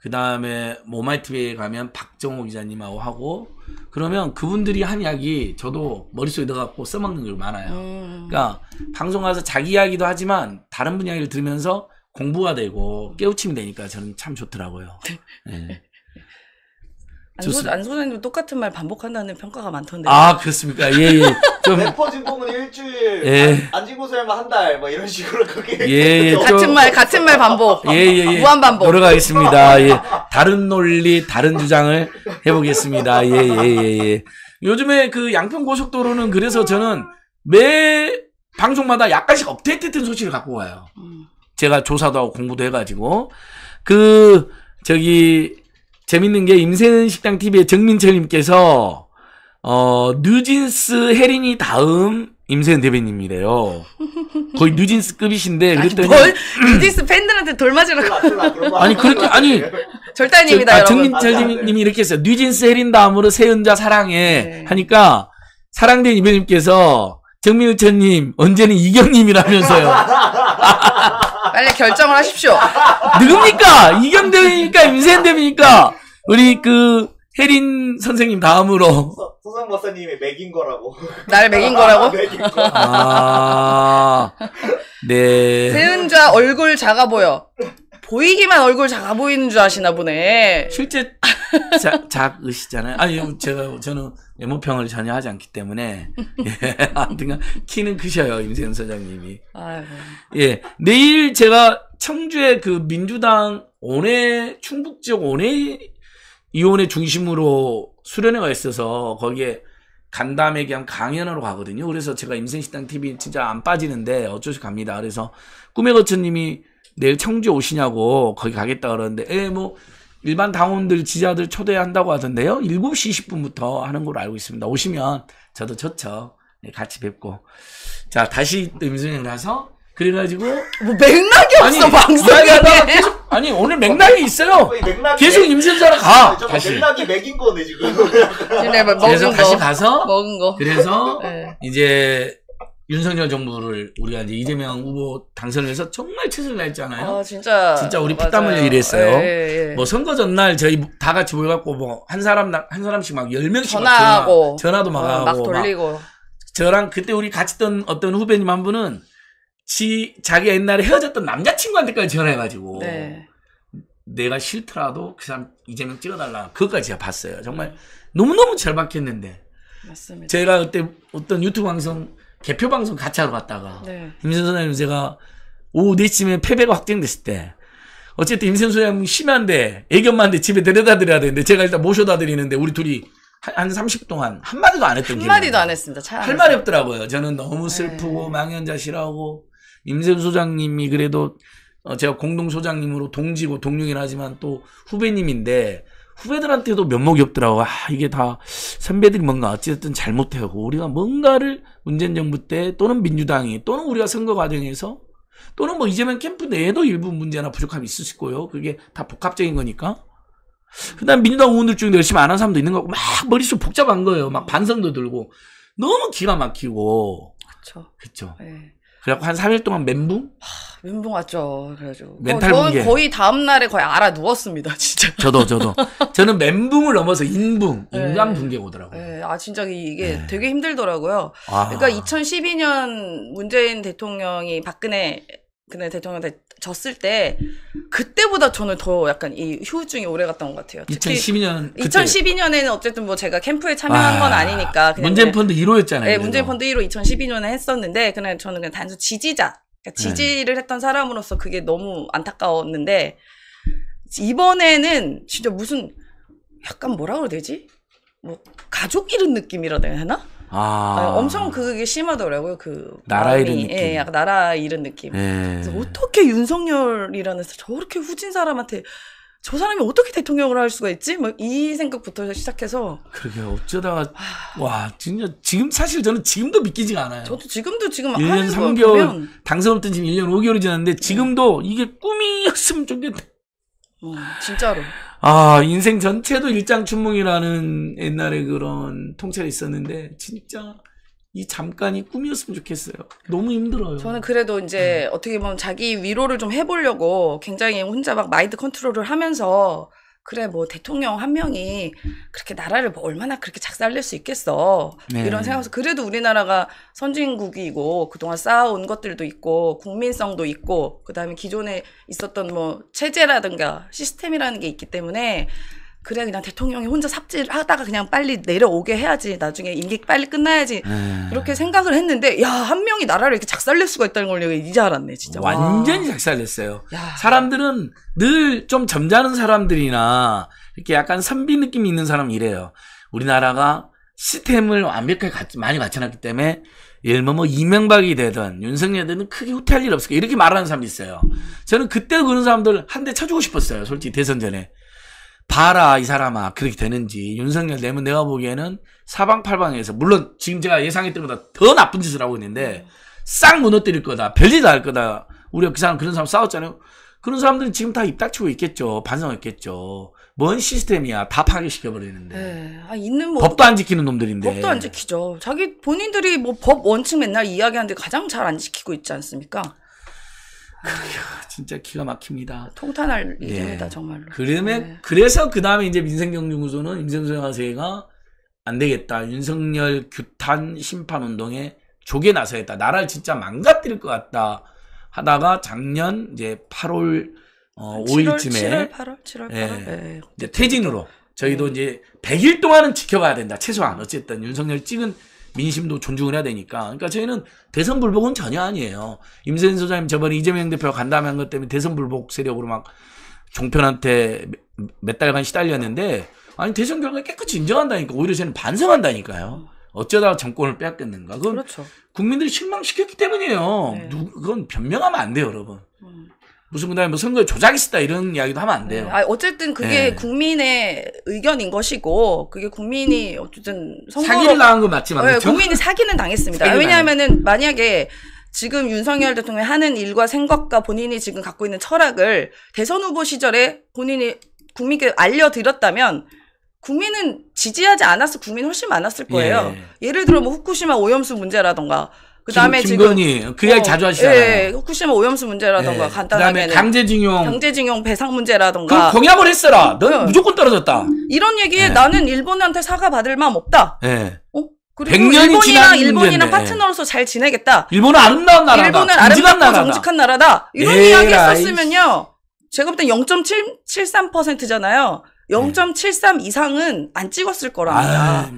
그 다음에, 모마이TV에 뭐 가면 박정호 기자님하고 하고, 그러면 그분들이 한 이야기 저도 머릿속에 넣어갖고 써먹는 게 많아요. 음. 그러니까, 방송 가서 자기 이야기도 하지만, 다른 분 이야기를 들으면서, 공부가 되고 깨우침이 되니까 저는 참 좋더라고요. 네. 네. 안소, 안소장님 똑같은 말 반복한다는 평가가 많던데. 아, 그렇습니까? 예, 예. 좀. 래퍼 진봉은 일주일, 예. 안진고소야한 달, 뭐 이런 식으로 그게. 예, 예. 같은 말, 같은 말 반복. 예, 예, 예. 무한 반복. 돌아가겠습니다. 예. 다른 논리, 다른 주장을 해보겠습니다. 예, 예, 예, 예. 요즘에 그 양평고속도로는 그래서 저는 매 방송마다 약간씩 업데이트된 소식을 갖고 와요. 음. 제가 조사도 하고 공부도 해가지고 그 저기 재밌는 게 임세는 식당 TV의 정민철님께서 어 뉴진스 혜린이 다음 임세현 대변님이래요. 거의 뉴진스급이신데 그랬더니 아니, 뉴진스 팬들한테 돌맞으라고 아니 그렇게 아니 절단입니다 아, 정민철님이 아, 네. 이렇게 했어요. 뉴진스 혜린 다음으로 세은자 사랑해 네. 하니까 사랑된 이별님께서 정민철님 언제는 이경님이라면서요. 빨리 결정을 하십시오. 누굽니까? 이경 대입니까 임세현 대입니까 우리 그 혜린 선생님 다음으로 소상 박사님이 맥인 거라고. 나를 맥인 거라고? 맥인 거. 아, 네. 세은자 얼굴 작아 보여. 보이기만 얼굴 작아 보이는 줄 아시나 보네. 실제 자, 작으시잖아요. 아니 제가 저는 외모평을 전혀 하지 않기 때문에 예, 아무튼간 키는 크셔요 임세현 사장님이 아이고. 예 내일 제가 청주의 그 민주당 온해 충북 지역 온해 이원의 중심으로 수련회가 있어서 거기에 간담회 겸강연하러 가거든요. 그래서 제가 임생식당 TV 진짜 안 빠지는데 어쩔 수 갑니다. 그래서 꿈의 거처님이 내일 청주 오시냐고 거기 가겠다 그러는데 에뭐 예, 일반 당원들 지자들 초대한다고 하던데요. 7시 20분부터 하는 걸로 알고 있습니다. 오시면 저도 좋죠. 예, 같이 뵙고 자 다시 임수영 가서 그래가지고 뭐 맥락이 아니, 없어 방송이 계속, 아니 오늘 맥락이 있어요 맥락이 계속 임신자로 가 다시 맥락이 맥인 거네 지금 네, 네, 뭐 그래서 다시 가서 먹은 거 그래서 네. 이제 윤석열 정부를 우리가 이제 이재명 후보 당선을 해서 정말 최선을 다했잖아요. 아, 진짜. 진짜 우리 피땀 흘려 일했어요. 예, 예, 예. 뭐 선거 전날 저희 다 같이 모여갖고 뭐 한 사람, 한 사람씩 막 열명씩 전화하고. 전화, 도 막, 어, 하고. 막 돌리고. 막 저랑 그때 우리 같이 있던 어떤 후배님 한 분은 지, 자기 옛날에 헤어졌던 남자친구한테까지 전화해가지고. 네. 내가 싫더라도 그 사람 이재명 찍어달라. 그것까지 제가 봤어요. 정말 너무너무 절박했는데. 맞습니다. 제가 그때 어떤 유튜브 방송 개표 방송 같이 하러 갔다가 네. 임선수 사장님 제가 오후 4시쯤에 패배가 확정됐을 때 어쨌든 임선수 사장님 심한데 애견만데 집에 데려다 드려야 되는데 제가 일단 모셔다 드리는데 우리 둘이 한30 동안 한마디도 안 했던 기억이 한마디도 안 했습니다. 잘안할 말이 했어요. 없더라고요. 저는 너무 네. 슬프고 네. 망연자실하고 임선 소장님이 그래도 어, 제가 공동 소장님으로 동지고 동료긴 하지만 또 후배님인데 후배들한테도 면목이 없더라고. 아, 이게 다 선배들이 뭔가 어찌됐든 잘못하고 우리가 뭔가를 문재인 정부 때 또는 민주당이 또는 우리가 선거 과정에서 또는 뭐 이재명 캠프 내에도 일부 문제나 부족함이 있으시고요 그게 다 복합적인 거니까. 그다음 민주당 의원들 중에 열심히 안한 사람도 있는 거고 막 머릿속 복잡한 거예요. 막 반성도 들고 너무 기가 막히고. 그렇죠. 그렇죠. 그래갖고 한 3일 동안 멘붕? 멘붕 왔죠. 그래가지고. 멘탈 어, 붕괴. 거의 다음날에 거의 알아 누웠습니다, 진짜. 저도, 저도. 저는 멘붕을 넘어서 인붕, 네. 인간 붕괴 오더라고요. 네. 아, 진짜 이게 네. 되게 힘들더라고요. 아. 그러니까 2012년 문재인 대통령이 박근혜 그날 대통령한테 졌을 때 그때보다 저는 더 약간 이 휴증이 오래 갔던 것 같아요. 2012년 그때. 2012년에는 어쨌든 뭐 제가 캠프에 참여한 아, 건 아니니까 네, 문재인 펀드 1호였잖아요. 네, 문재인 펀드 1호 2012년에 했었는데 그날 저는 그냥 단순 지지자 그러니까 네. 지지를 네. 했던 사람으로서 그게 너무 안타까웠는데 이번에는 진짜 무슨 약간 뭐라 그래야 되지? 뭐 가족 이런 느낌이라 해야 하나? 아. 엄청 그게 심하더라고요. 그 나라 이잃 예, 느낌. 예, 약간 나라 이런 느낌. 예. 그래서 어떻게 윤석열이라는 저렇게 후진 사람한테 저 사람이 어떻게 대통령을 할 수가 있지? 막 이 생각부터 시작해서 그러게 어쩌다가 아. 와 진짜 지금 사실 저는 지금도 믿기지가 않아요. 저도 지금도 지금 1년 3개월 당선부던 지금 1년 5개월이 지났는데 지금도 네. 이게 꿈이었으면 좋겠다. 어, 진짜로. 아, 인생 전체도 일장춘몽이라는 옛날에 그런 통찰이 있었는데, 진짜 이 잠깐이 꿈이었으면 좋겠어요. 너무 힘들어요. 저는 그래도 이제 네. 어떻게 보면 자기 위로를 좀 해보려고 굉장히 혼자 막 마인드 컨트롤을 하면서 그래 뭐 대통령 한 명이 그렇게 나라를 뭐 얼마나 그렇게 작살낼 수 있겠어 네. 이런 생각에서 그래도 우리나라가 선진국이고 그동안 쌓아온 것들도 있고 국민성도 있고 그다음에 기존에 있었던 뭐 체제라든가 시스템이라는 게 있기 때문에 그래 그냥 대통령이 혼자 삽질 하다가 그냥 빨리 내려오게 해야지 나중에 임기 빨리 끝나야지 음. 네. 이렇게 생각을 했는데 야 한 명이 나라를 이렇게 작살낼 수가 있다는 걸 내가 이제 알았네 진짜 완전히 작살냈어요 야. 사람들은 늘 좀 점잖은 사람들이나 이렇게 약간 선비 느낌이 있는 사람 이래요 우리나라가 시스템을 완벽하게 갖, 많이 갖춰놨기 때문에 예를 들면 뭐 이명박이 되든 윤석열이 되든 크게 후퇴할 일 없을까 이렇게 말하는 사람이 있어요 저는 그때 그런 사람들 한 대 쳐주고 싶었어요 솔직히 대선 전에 봐라 이 사람아 그렇게 되는지 윤석열 내면 내가 보기에는 사방팔방에서 물론 지금 제가 예상했던 것보다 더 나쁜 짓을 하고 있는데 싹 무너뜨릴 거다 별일 다 할 거다 우리가 그 사람 그런 사람 싸웠잖아요 그런 사람들은 지금 다 입 닥치고 있겠죠 반성했겠죠 뭔 시스템이야 다 파괴시켜버리는데 네. 아, 있는 뭐, 법도 안 지키는 놈들인데 법도 안 지키죠 자기 본인들이 뭐 법 원칙 맨날 이야기하는데 가장 잘 안 지키고 있지 않습니까 진짜 기가 막힙니다. 통탄할 예. 일입니다, 예. 정말로. 그러면 네. 그래서 그 다음에 이제 민생경제구조는 임생정화세가 안 되겠다. 윤석열 규탄 심판 운동에 조개 나서겠다. 나라를 진짜 망가뜨릴 것 같다. 하다가 작년 이제 8월 어, 5일쯤에 7월, 8월, 7월, 8월. 네. 예. 예. 이제 퇴진으로 저희도 네. 이제 100일 동안은 지켜봐야 된다. 최소한 어쨌든 윤석열 찍은 민심도 존중을 해야 되니까. 그러니까 저희는 대선 불복은 전혀 아니에요. 임세진 소장님 저번에 이재명 대표 간담회한 것 때문에 대선 불복 세력으로 막 종편한테 몇 달간 시달렸는데 아니 대선 결과 깨끗이 인정한다니까 오히려 저는 반성한다니까요. 어쩌다가 정권을 빼앗겼는가. 그건 그렇죠. 국민들이 실망시켰기 때문이에요. 네. 누, 그건 변명하면 안 돼요, 여러분. 음. 무슨 그다음에 뭐 선거에 조작이 있다 이런 이야기도 하면 안 네. 돼요. 네. 아 어쨌든 그게 네. 국민의 의견인 것이고 그게 국민이 어쨌든 선거 사기를 당한 건 맞지만 네, 그렇죠? 국민이 사기는 당했습니다. 왜냐하면은 만약에 지금 윤석열 대통령이 하는 일과 생각과 본인이 지금 갖고 있는 철학을 대선 후보 시절에 본인이 국민께 알려드렸다면 국민은 지지하지 않았을 국민 훨씬 많았을 거예요. 예. 예를 들어 뭐 후쿠시마 오염수 문제라던가 그다음에 지금 그 이야기 어, 자주 하시잖아요. 예, 후쿠시마 예. 뭐 오염수 문제라던가 예. 간단하게 강제징용 강제징용 배상 문제라던가 그 공약을 했어라. 넌 예. 무조건 떨어졌다. 이런 얘기에 예. 나는 일본한테 사과 받을 마음 없다. 예. 어? 그리고 일본이랑 일본이랑 파트너로서 잘 지내겠다. 일본은 아름다운 나라다. 일본은 아름답고 나라다. 정직한 나라다. 이런 이야기 했었으면요. 제가 볼 땐 0.73%잖아요. 0.73 이상은 안 찍었을 거랍아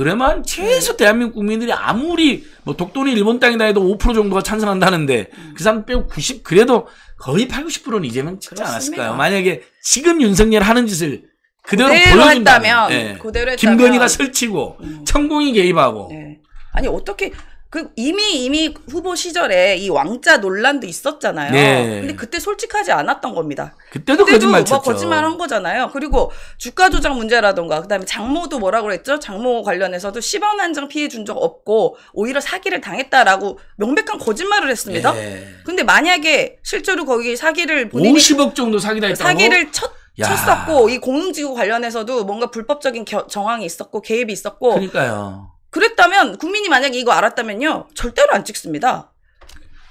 그러면 네. 최소 대한민국 국민들이 아무리 뭐독도는 일본 땅이다 해도 5% 정도가 찬성한다는데 음. 그 사람 빼고 90 그래도 거의 8, 0 90%는 이재명 찍지 않았을까요? 만약에 지금 윤석열 하는 짓을 그대로 보여준다면 예. 그대로 했다면 김건희가 설치고 음. 천공이 개입하고 네. 아니 어떻게 그 이미 이미 후보 시절에 이 왕자 논란도 있었잖아요. 네. 근데 그때 솔직하지 않았던 겁니다. 그때도, 그때도 뭐 거짓말 쳤죠. 거짓말 한 거잖아요. 그리고 주가 조작 문제라던가 그다음에 장모도 뭐라고 그랬죠? 장모 관련해서도 10원 한장 피해 준 적 없고 오히려 사기를 당했다라고 명백한 거짓말을 했습니다. 네. 근데 만약에 실제로 거기 사기를 본인이 50억 정도 사기당했다고 사기를 쳤 야. 쳤었고 이 공흥지구 관련해서도 뭔가 불법적인 겨, 정황이 있었고 개입이 있었고 그러니까요. 그랬다면 국민이 만약에 이거 알았다면요 절대로 안 찍습니다.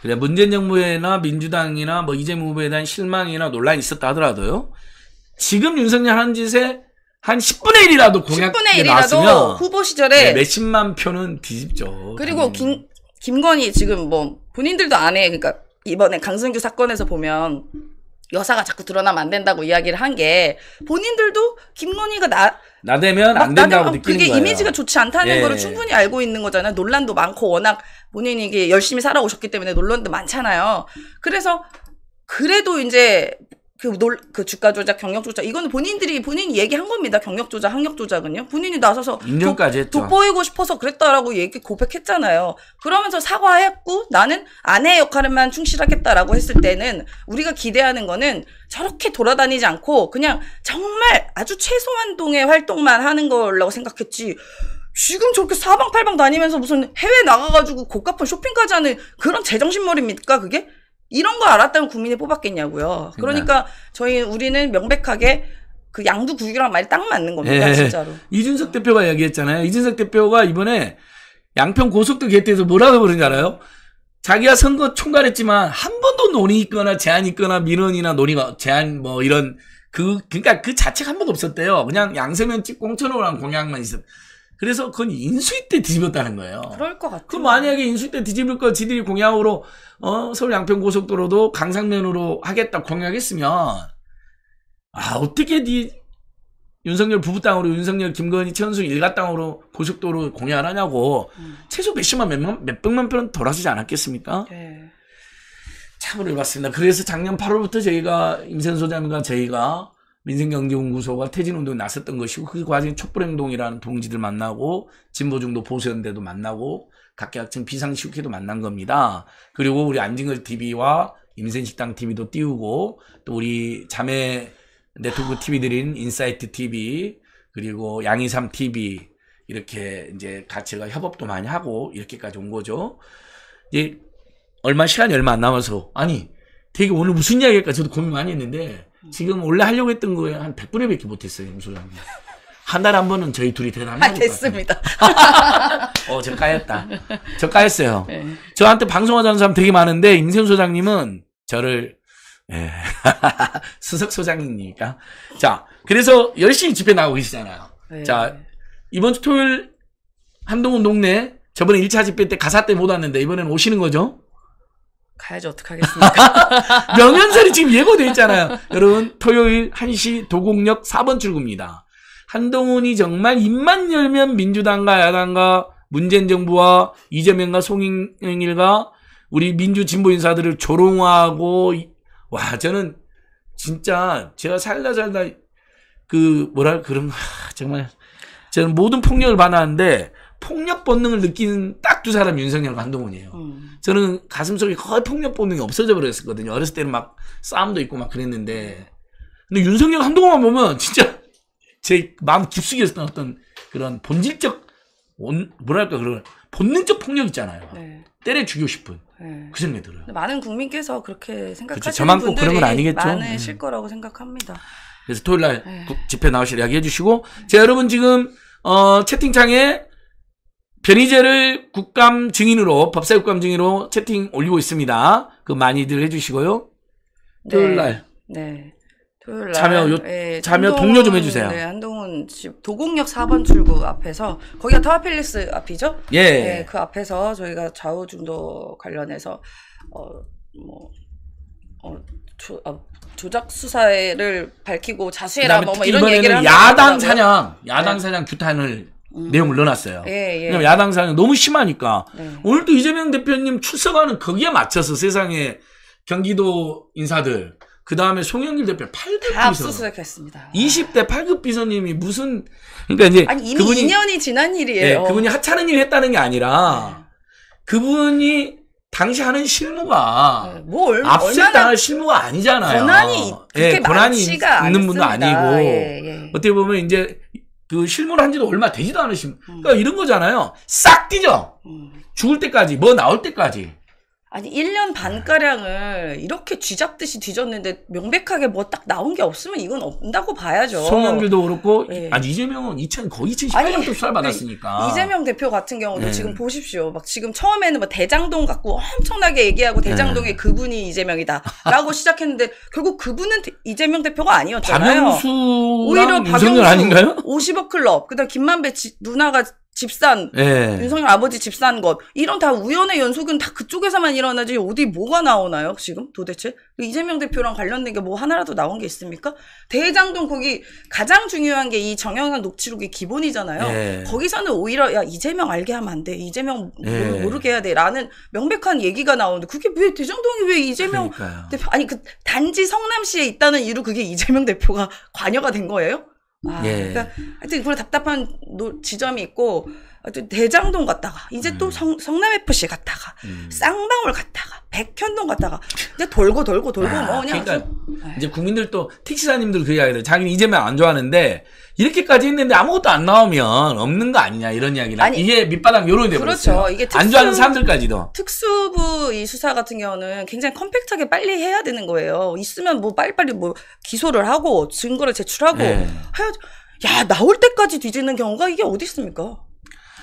그래 문재인 정부나 민주당이나 뭐 이재명 후보에 대한 실망이나 논란이 있었다 하더라도요 지금 윤석열 하 짓에 한 10분의 1이라도 공약 10분의 1이라도 후보 시절에 네, 몇십만 표는 뒤집죠. 그리고 김 김건희 지금 뭐 본인들도 안 해. 그러니까 이번에 강승규 사건에서 보면 여사가 자꾸 드러나면 안 된다고 이야기를 한 게 본인들도 김건희가 나 나대면 안 된다고 나대면 느끼는 그게 거예요. 이미지가 좋지 않다는 예. 거를 예. 충분히 알고 있는 거잖아요. 논란도 많고 워낙 본인이 열심히 살아오셨기 때문에 논란도 많잖아요. 그래서 그래도 이제 그, 놀, 그 주가 조작, 경력 조작, 이건 본인들이, 본인이 얘기한 겁니다. 경력 조작, 학력 조작은요. 본인이 나서서. 인정까지 했죠. 돋보이고 싶어서 그랬다라고 얘기 고백했잖아요. 그러면서 사과했고, 나는 아내 역할에만 충실하겠다라고 했을 때는 우리가 기대하는 거는 저렇게 돌아다니지 않고 그냥 정말 아주 최소한 동의 활동만 하는 거라고 생각했지. 지금 저렇게 사방팔방 다니면서 무슨 해외 나가가지고 고가품 쇼핑까지 하는 그런 제정신머리입니까, 그게? 이런 거 알았다면 국민이 뽑았겠냐고요. 그러니까, 그러니까 저희 우리는 명백하게 그 양두구이랑 말이 딱 맞는 겁니다, 예. 진짜로. 이준석 대표가 얘기했잖아요 이준석 대표가 이번에 양평 고속도로 개태에서 뭐라고 그러는지 알아요? 자기가 선거 총괄했지만 한 번도 논의 있거나 제안 있거나 민원이나 논의가 제안 뭐 이런 그 그러니까 그 자체가 한 번도 없었대요. 그냥 양세면 찍집 공천으로 한 공약만 있었. 그래서 그건 인수위 때 뒤집었다는 거예요. 그럴 것 같아요. 그럼 만약에 인수위 때 뒤집을 거 지들이 공약으로 어 서울 양평 고속도로도 강상면으로 하겠다 공약했으면 아 어떻게 니 윤석열 부부 땅으로 윤석열 김건희 최은순 일가 땅으로 고속도로 공약을 하냐고 음. 최소 몇십만 몇만 몇백만 표는 돌아서지 않았겠습니까? 네. 참으로 해봤습니다. 그래서 작년 8월부터 저희가 임센 소장과 저희가 민생경제연구소가 퇴진운동에 나섰던 것이고 그 과정에 촛불행동이라는 동지들 만나고 진보중도 보수연대도 만나고 각계각층 비상시국회도 만난 겁니다. 그리고 우리 안진걸 TV와 임센식당 TV도 띄우고 또 우리 자매 네트워크 TV들인 인사이트 TV 그리고 양이삼 TV 이렇게 이제 같이 협업도 많이 하고 이렇게까지 온 거죠. 이제 얼마 시간이 얼마 안 남아서 아니 되게 오늘 무슨 이야기일까 저도 고민 많이 했는데 음. 지금 원래 하려고 했던 거에 한 100분의 100개 못했어요, 임 소장님. 한 달에 한 번은 저희 둘이 대단한니다 아, 됐습니다. 어, 저 까였다. 저 까였어요. 네. 저한테 방송하자는 사람 되게 많은데, 임세훈 소장님은 저를, 예. 수석 소장이니까. 님 자, 그래서 열심히 집회 나오고 계시잖아요. 네. 자, 이번 주 토요일 한동훈 동네 저번에 1차 집회 때 가사 때 못 왔는데 이번엔 오시는 거죠? 가야지 어떡하겠습니까? 명현설이 지금 예고돼 있잖아요. 여러분 토요일 1시 도곡역 4번 출구입니다. 한동훈이 정말 입만 열면 민주당과 야당과 문재인 정부와 이재명과 송영일과 우리 민주 진보 인사들을 조롱하고 와 저는 진짜 제가 살다 살다 그 뭐랄 그런 하, 정말 저는 모든 폭력을 받았는데 폭력 본능을 느끼는 딱 두 사람 윤석열과 한동훈이에요. 음. 저는 가슴속에 거의 폭력 본능이 없어져 버렸었거든요. 어렸을 때는 막 싸움도 있고 막 그랬는데. 근데 윤석열 한동훈만 보면 진짜 제 마음 깊숙이 있었던 어떤 그런 본질적 온, 뭐랄까 그런 본능적 폭력 있잖아요. 네. 때려 죽이고 싶은 네. 그 생각이 들어요. 많은 국민께서 그렇게 생각하시는 그렇죠. 그런 건아니겠 많으실 음. 거라고 생각합니다. 그래서 토요일 날 네. 집회 나오실 이야기 해주시고 제가 여러분 지금 어, 채팅창에 변희재를 국감 증인으로 법사 국감 증인으로 채팅 올리고 있습니다. 그 많이들 해주시고요. 토요일 네. 날. 네. 네. 토요일 날 자며 요, 네, 예, 자며 한동훈, 동료 좀 해주세요. 네, 한동훈 집 도곡역 4번 출구 앞에서 거기가 타워팰리스 앞이죠? 예. 네, 그 앞에서 저희가 좌우 중도 관련해서 어뭐 어, 조, 어, 조작 수사를 밝히고 자수해라 뭐, 뭐 이런 얘기를 야당 사냥 야당 네. 사냥 규탄을 음. 내용을 넣어놨어요. 예, 예. 왜냐면 야당 사정 너무 심하니까 네. 오늘도 이재명 대표님 출석하는 거기에 맞춰서 세상에 경기도 인사들 그 다음에 송영길 대표 8급 비서 압수수색했습니다. 20대 8급 비서님이 무슨 그러니까 이제 아니, 그분이, 2년이 지난 일이에요. 네, 그분이 하찮은 일 했다는 게 아니라 네. 그분이 당시 하는 실무가 네, 뭐 얼마, 압색당할 실무가 아니잖아요. 권한이 예, 그렇게 예, 권한이 있는 않습니다. 아니고 예, 예. 어떻게 보면 이제 그 실물한 지도 얼마 되지도 않으신 음. 그러니까 이런 거잖아요. 싹 뛰죠. 음. 죽을 때까지 뭐 나올 때까지 아니 1년 반가량을 이렇게 쥐잡듯이 뒤졌는데 명백하게 뭐 딱 나온 게 없으면 이건 없다고 봐야죠. 송영길도 그렇고 네. 아니 이재명은 2000 거의 2018년도 수사 그러니까 받았으니까. 이재명 대표 같은 경우도 네. 지금 보십시오. 막 지금 처음에는 뭐 대장동 갖고 엄청나게 얘기하고 대장동에 네. 그분이 이재명이다라고 시작했는데 결국 그분은 이재명 대표가 아니었잖아요. 박영수 오히려 박영수 아닌가요? 50억 클럽 그다음 김만배 지, 누나가 집산 예. 윤석열 아버지 집산 것 이런 다 우연의 연속은 다 그쪽에서만 일어나지 어디 뭐가 나오나요 지금 도대체 그 이재명 대표랑 관련된 게 뭐 하나라도 나온 게 있습니까 대장동 거기 가장 중요한 게 이 정영학 녹취록의 기본이잖아요 예. 거기서는 오히려 야 이재명 알게 하면 안 돼 이재명 예. 모르게 해야 돼라는 명백한 얘기가 나오는데 그게 왜 대장동이 왜 이재명 그러니까요. 대표 아니 그 단지 성남시에 있다는 이유 로 그게 이재명 대표가 관여가 된 거예요 아, 예. 그러니까 하여튼 그런 답답한 노, 지점이 있고 하여튼 대장동 갔다가 이제 음. 또 성, 성남 FC 갔다가 음. 쌍방울 갔다가 백현동 갔다가 이제 돌고 돌고 돌고 아, 뭐 그냥 그러니까 아주, 네. 이제 국민들 또 택시사님들 그 이야기를 자기는 이재명 안 좋아하는데 이렇게까지 했는데 아무것도 안 나오면 없는 거 아니냐 이런 이야기나 아니, 이게 밑바닥 요런데되버 그렇죠. 이게 특수, 안 좋아하는 사람들까지도 특수부 이 수사 같은 경우는 굉장히 컴팩트하게 빨리 해야 되는 거예요. 있으면 뭐 빨리빨리 뭐 기소를 하고 증거를 제출하고 네. 야 나올 때까지 뒤지는 경우가 이게 어디 있습니까?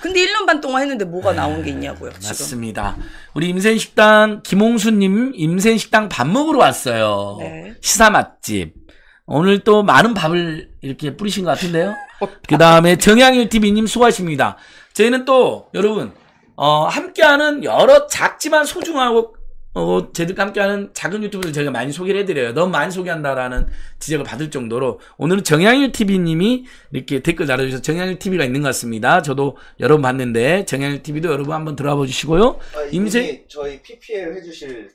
근데 1년 반 동안 했는데 뭐가 네, 나온 게 있냐고요. 지금. 맞습니다. 우리 임센식당 김홍수님 임센식당 밥 먹으러 왔어요. 네. 시사 맛집. 오늘 또 많은 밥을 이렇게 뿌리신 것 같은데요. 어. 그 다음에 정양일 TV님 수고하십니다. 저희는 또 여러분 어, 함께하는 여러 작지만 소중하고 어, 저희들과 함께하는 작은 유튜브들 저희가 많이 소개를 해드려요. 너무 많이 소개한다라는 지적을 받을 정도로 오늘은 정양일 TV님이 이렇게 댓글 달아주셔서 정양일 TV가 있는 것 같습니다. 저도 여러 번 봤는데 정양일 TV도 여러분 한번 들어와 보시고요. 아, 임세 저희 PPL 해주실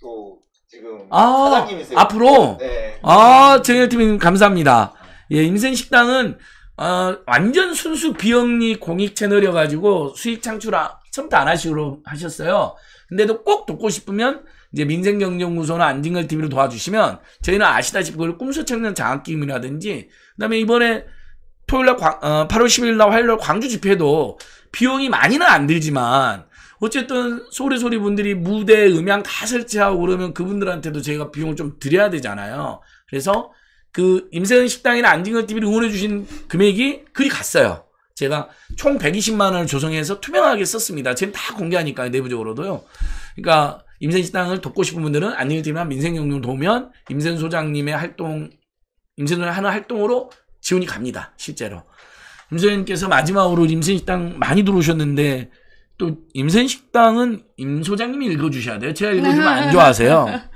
또 지금 아, 사장님이세요. 앞으로 네. 아 정일팀님 감사합니다. 예, 인생식당은 어, 완전 순수 비영리 공익 채널이어가지고 수익 창출 아, 처음부터 안 하시고 하셨어요. 근데도 꼭 돕고 싶으면 이제 민생경제연구소나 안진걸 TV를 도와주시면 저희는 아시다시피 그걸 꿈소 청년 장학기금이라든지 그다음에 이번에 토요일 날 어, 8월 10일 날 화요일 날 광주 집회도 비용이 많이는 안 들지만 어쨌든 소리소리 분들이 무대 음향 다 설치하고 그러면 그분들한테도 저희가 비용을 좀 드려야 되잖아요. 그래서 그 임세은 식당이나 안진걸 TV를 응원해 주신 금액이 그리 갔어요. 제가 총 120만 원을 조성해서 투명하게 썼습니다. 지금 다 공개하니까 내부적으로도요. 그러니까 임세은 식당을 돕고 싶은 분들은 안진걸 TV나 민생 경영 도우면 임세은 소장님의 활동 임세은 하는 활동으로 지원이 갑니다. 실제로. 임세은께서 마지막으로 임세은 식당 많이 들어오셨는데 또 임센식당은 임 소장님이 읽어주셔야 돼요. 제가 읽어주면 안 좋아하세요.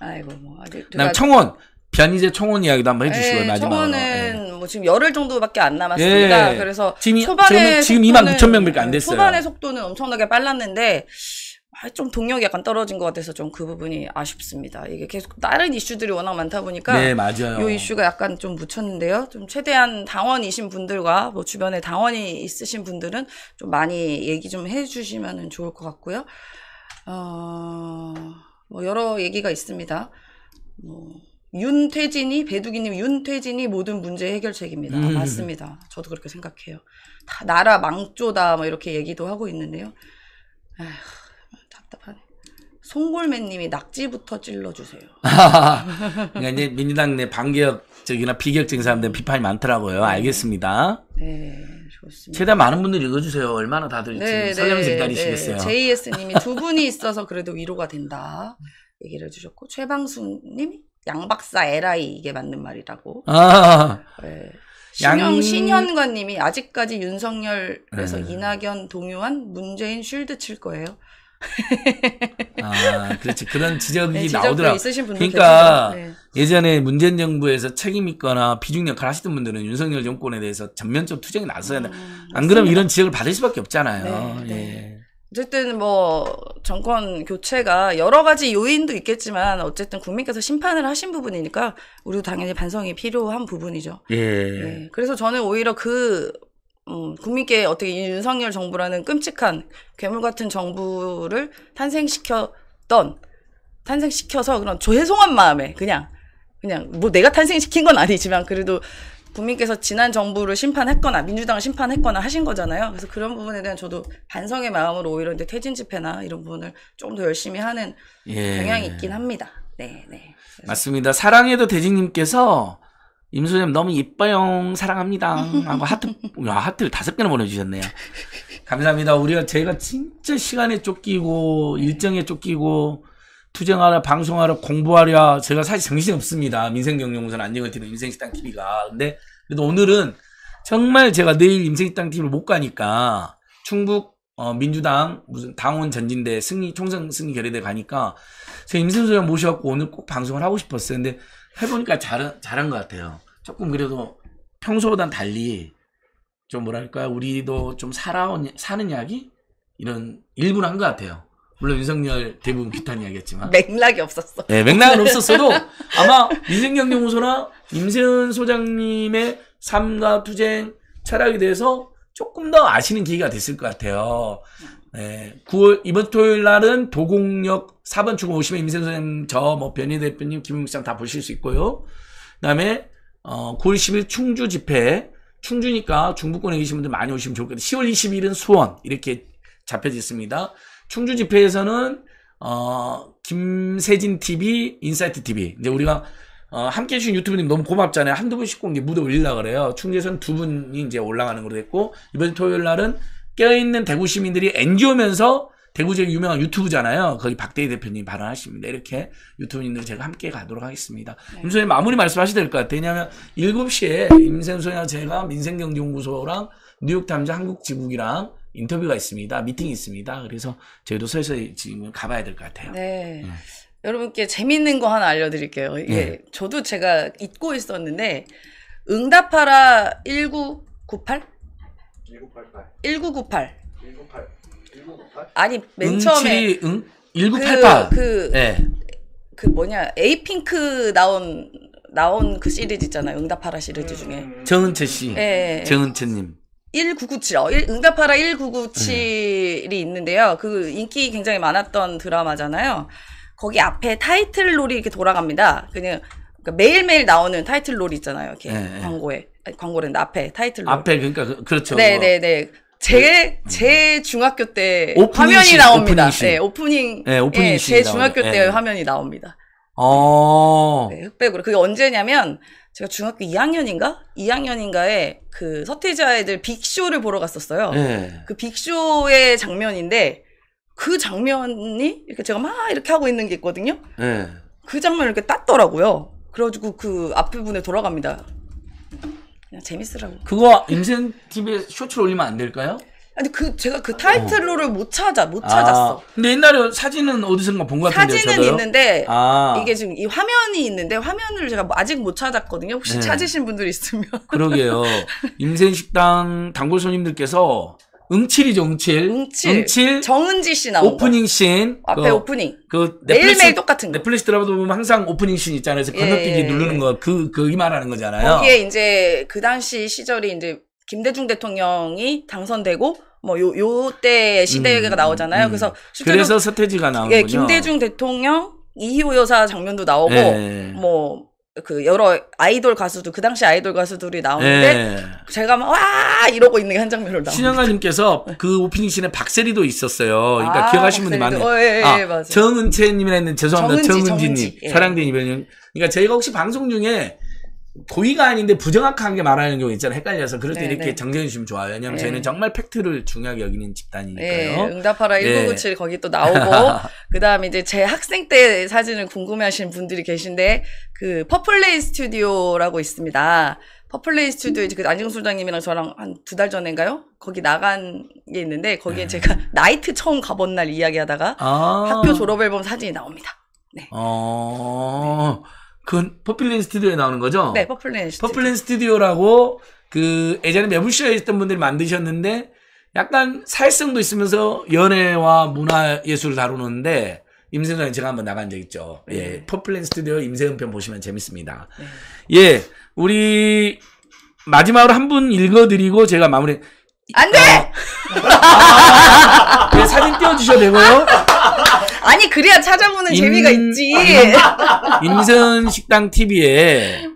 아이고 뭐 아직 그다음 청원 변희재 청원 이야기도 한번 해주시고요 예, 마지막으로. 청원은 예. 뭐 지금 열흘 정도밖에 안 남았습니다. 예. 그래서 지금 초반에 지금 2만 9천 명밖에 안 됐어요. 초반의 속도는 엄청나게 빨랐는데 아, 좀 동력이 약간 떨어진 것 같아서 좀 그 부분이 아쉽습니다. 이게 계속 다른 이슈들이 워낙 많다 보니까 네 맞아요. 요 이슈가 약간 좀 묻혔는데요. 좀 최대한 당원이신 분들과 뭐 주변에 당원이 있으신 분들은 좀 많이 얘기 좀 해주시면 좋을 것 같고요. 어, 뭐 여러 얘기가 있습니다. 뭐 윤태진이 배두기님 윤태진이 모든 문제 해결책입니다. 음. 맞습니다. 저도 그렇게 생각해요. 다 나라 망조다 뭐 이렇게 얘기도 하고 있는데요. 에휴. 답답하네. 송골매님이 낙지부터 찔러주세요. 그러니까 이제 민주당 내반격적이나비격혁적인 사람들 비판이 많더라고요. 네. 알겠습니다. 네. 좋습니다. 최대한 많은 분들 읽어주세요. 얼마나 다들 네, 지금 설명서 네, 기다리시겠어요. 네. JS님이 네. 두 분이 있어서 그래도 위로가 된다 얘기를 해주셨고 최방수님이 양박사 LI 이게 맞는 말이라고. 아. 네. 신영, 양... 신현관님이 아직까지 윤석열에서 네. 이낙연 동요한 문재인 쉴드 칠 거예요. 아, 그렇지. 그런 지적이 네, 나오더라. 요 그러니까 네. 예전에 문재인 정부에서 책임 있거나 비중력 갈하시던 분들은 윤석열 정권에 대해서 전면적 투쟁이 나서야 돼. 음, 안 그러면 이런 지적을 받을 수밖에 없잖아요. 네, 네, 예. 어쨌든 뭐 정권 교체가 여러 가지 요인도 있겠지만 어쨌든 국민께서 심판을 하신 부분이니까 우리도 당연히 반성이 필요한 부분이죠. 예. 예. 그래서 저는 오히려 그 음, 국민께 어떻게 윤석열 정부라는 끔찍한 괴물 같은 정부를 탄생시켰던 탄생시켜서 그런 죄송한 마음에 그냥 그냥 뭐 내가 탄생시킨 건 아니지만 그래도 국민께서 지난 정부를 심판했거나 민주당을 심판했거나 하신 거잖아요. 그래서 그런 부분에 대한 저도 반성의 마음으로 오히려 이제 퇴진 집회나 이런 부분을 좀더 열심히 하는 예. 경향이 있긴 합니다. 네, 네. 맞습니다. 사랑해도 대진님께서 임수님 너무 이뻐요. 사랑합니다. 하고 하트, 야, 하트를 다섯 개나 보내주셨네요. 감사합니다. 우리가 제가 진짜 시간에 쫓기고, 일정에 쫓기고, 투쟁하라, 방송하라, 공부하랴. 제가 사실 정신이 없습니다. 민생경영우선 안녕을 드리는 인생식당 TV가. 근데 그래도 오늘은 정말 제가 내일 임생식당 TV를 못 가니까 충북 어, 민주당 무슨 당원 전진대 승리 총선 승리 결의대 가니까 제가 임승수 형 모셔갖고 오늘 꼭 방송을 하고 싶었어요. 근데 해보니까 잘 잘한 것 같아요. 조금 그래도 평소보단 달리 좀 뭐랄까 우리도 좀 살아온 사는 이야기 이런 일부는한것 같아요. 물론 윤석열 대부분 비탄 이야기였지만 맥락이 없었어. 네, 맥락은 없었어도 아마 민생경제무소나 임세은 소장님의 삶과 투쟁 철학에 대해서 조금 더 아시는 기회가 됐을 것 같아요. 네, 9월 이번 토요일 날은 도곡역 4번 출구 오시면 임세은 소장님, 저뭐 변희 대표님, 김웅 시장 다 보실 수 있고요. 그다음에 어, 9월 10일 충주 집회 충주니까 중부권에 계신 분들 많이 오시면 좋겠다. 10월 20일은 수원 이렇게 잡혀져 있습니다. 충주 집회에서는 어, 김세진 TV, 인사이트 TV. 이제 우리가 어, 함께 해주신 유튜브님 너무 고맙잖아요. 한두 분씩 꼭 이제 무대 올리려 그래요. 충주에서는 두 분이 이제 올라가는 걸로 됐고, 이번 토요일 날은 깨어있는 대구 시민들이 NGO면서 대구 지역 유명한 유튜브잖아요. 거기 박대희 대표님 발언하십니다. 이렇게 유튜브님들 제가 함께 가도록 하겠습니다. 네. 임소님 마무리 말씀하셔야 될것 같아요. 왜냐하면 7시에 임생소야 제가 민생경제연구소랑 뉴욕탐사 한국지국이랑 인터뷰가 있습니다. 미팅이 있습니다. 그래서 저희도 슬슬 지금 가봐야 될 것 같아요. 네. 음. 여러분께 재밌는 거 하나 알려드릴게요. 이게 네. 저도 제가 잊고 있었는데 응답하라 1998? 1988. 1998. 1998. 아니 맨 처음에 응? 1988. 그, 그, 네. 그 뭐냐 에이핑크 나온 나온 그 시리즈 있잖아요. 응답하라 시리즈 중에. 음, 음, 음. 정은채 씨. 네. 정은채 님. 1997, 어, 응답하라 1997이 네. 있는데요. 그 인기 굉장히 많았던 드라마잖아요. 거기 앞에 타이틀롤이 이렇게 돌아갑니다. 그냥 그러니까 매일매일 나오는 타이틀롤 있잖아요. 이렇게 네. 네. 광고에. 광고랜드 앞에 타이틀 앞에 그러니까 그, 렇죠 네 네네 네. 제, 네. 제 중학교 때 화면이 나옵니다. 오프닝 네, 오프닝. 네, 오프닝 네, 제 중학교 나오죠. 때 네. 화면이 나옵니다. 어. 네, 흑백으로. 그게 언제냐면, 제가 중학교 2학년인가? 2학년인가에 그 서태지아 애들 빅쇼를 보러 갔었어요. 네. 그 빅쇼의 장면인데, 그 장면이 이렇게 제가 막 이렇게 하고 있는 게 있거든요. 네. 그 장면을 이렇게 땄더라고요. 그래가지고 그 앞부분에 돌아갑니다. 그냥 재밌으라고. 그거 인생 TV에 쇼츠를 올리면 안 될까요? 근데 그 제가 그 타이틀로를 못 찾아 못 아, 찾았어. 근데 옛날에 사진은 어디선가 본 것 같은데 사진은 저도요? 있는데 아. 이게 지금 이 화면이 있는데 화면을 제가 뭐 아직 못 찾았거든요. 혹시 네. 찾으신 분들 있으면. 그러게요. 임생식당 단골 손님들께서 응칠이죠, 응칠. 응칠. 응칠. 정은지 씨 나온 오프닝 씬. 앞에 그, 오프닝. 그 넷플릭스, 매일매일 똑같은 거. 넷플릭스 드라마도 보면 항상 오프닝 씬 있잖아요. 그래서 건너뛰기 예, 예. 누르는 예. 거, 그, 그이 말하는 거잖아요. 거기에 이제 그 당시 시절이 이제 김대중 대통령이 당선되고 뭐 요 요 때 시대가 음, 나오잖아요. 음. 그래서 그래서 서태지가 나오고 예, 김대중 대통령 이희호 여사 장면도 나오고 예. 예 뭐그 여러 아이돌 가수들 그 당시 아이돌 가수들이 나오는데 네. 제가 막 와 이러고 있는 게 한장면으 나옵니다. 신영아님께서 그 오프닝 씬에 박세리도 있었어요. 그러니까 아, 기억하시는 분들 많네요. 어, 예, 예, 아, 요 정은채님이라 했는데 죄송합니다. 정은지, 정은지님 정은지, 예. 사랑된 이별님. 그러니까 저희가 혹시 방송 중에 고의가 아닌데 부정확하게 말하는 경우 있잖아요. 헷갈려서 그럴 때 네, 이렇게 네. 정정해 주시면 좋아요. 왜냐하면 네. 저희는 정말 팩트를 중요하게 여기는 집단이니까요. 네, 응답하라 1997 예. 거기 또 나오고 그다음에 이제 제 학생 때 사진을 궁금해하시는 분들이 계신데 그 퍼플레이 스튜디오라고 있습니다. 퍼플레이 스튜디오 이제 그 안중 소장님이랑 저랑 한 두 달 전인가요? 거기 나간 게 있는데 거기에 네. 제가 나이트 처음 가본 날 이야기하다가 아~ 학교 졸업 앨범 사진이 나옵니다. 네. 어... 네. 그건 퍼플린 스튜디오에 나오는 거죠? 네, 퍼플린 스튜디오. 퍼플린 스튜디오라고 그 예전에 매부쇼에 있던 분들이 만드셨는데 약간 사회성도 있으면서 연애와 문화 예술을 다루는데 임세훈 제가 한번 나간 적 있죠. 예, 네. 퍼플린 스튜디오 임세훈 편 보시면 재밌습니다. 네. 예, 우리 마지막으로 한 분 읽어드리고 제가 마무리. 안 돼! 어, 아, 아, 사진 띄워주셔도 되고요. 아니 그래야 찾아보는 인... 재미가 있지. 아, 인선 식당 TV에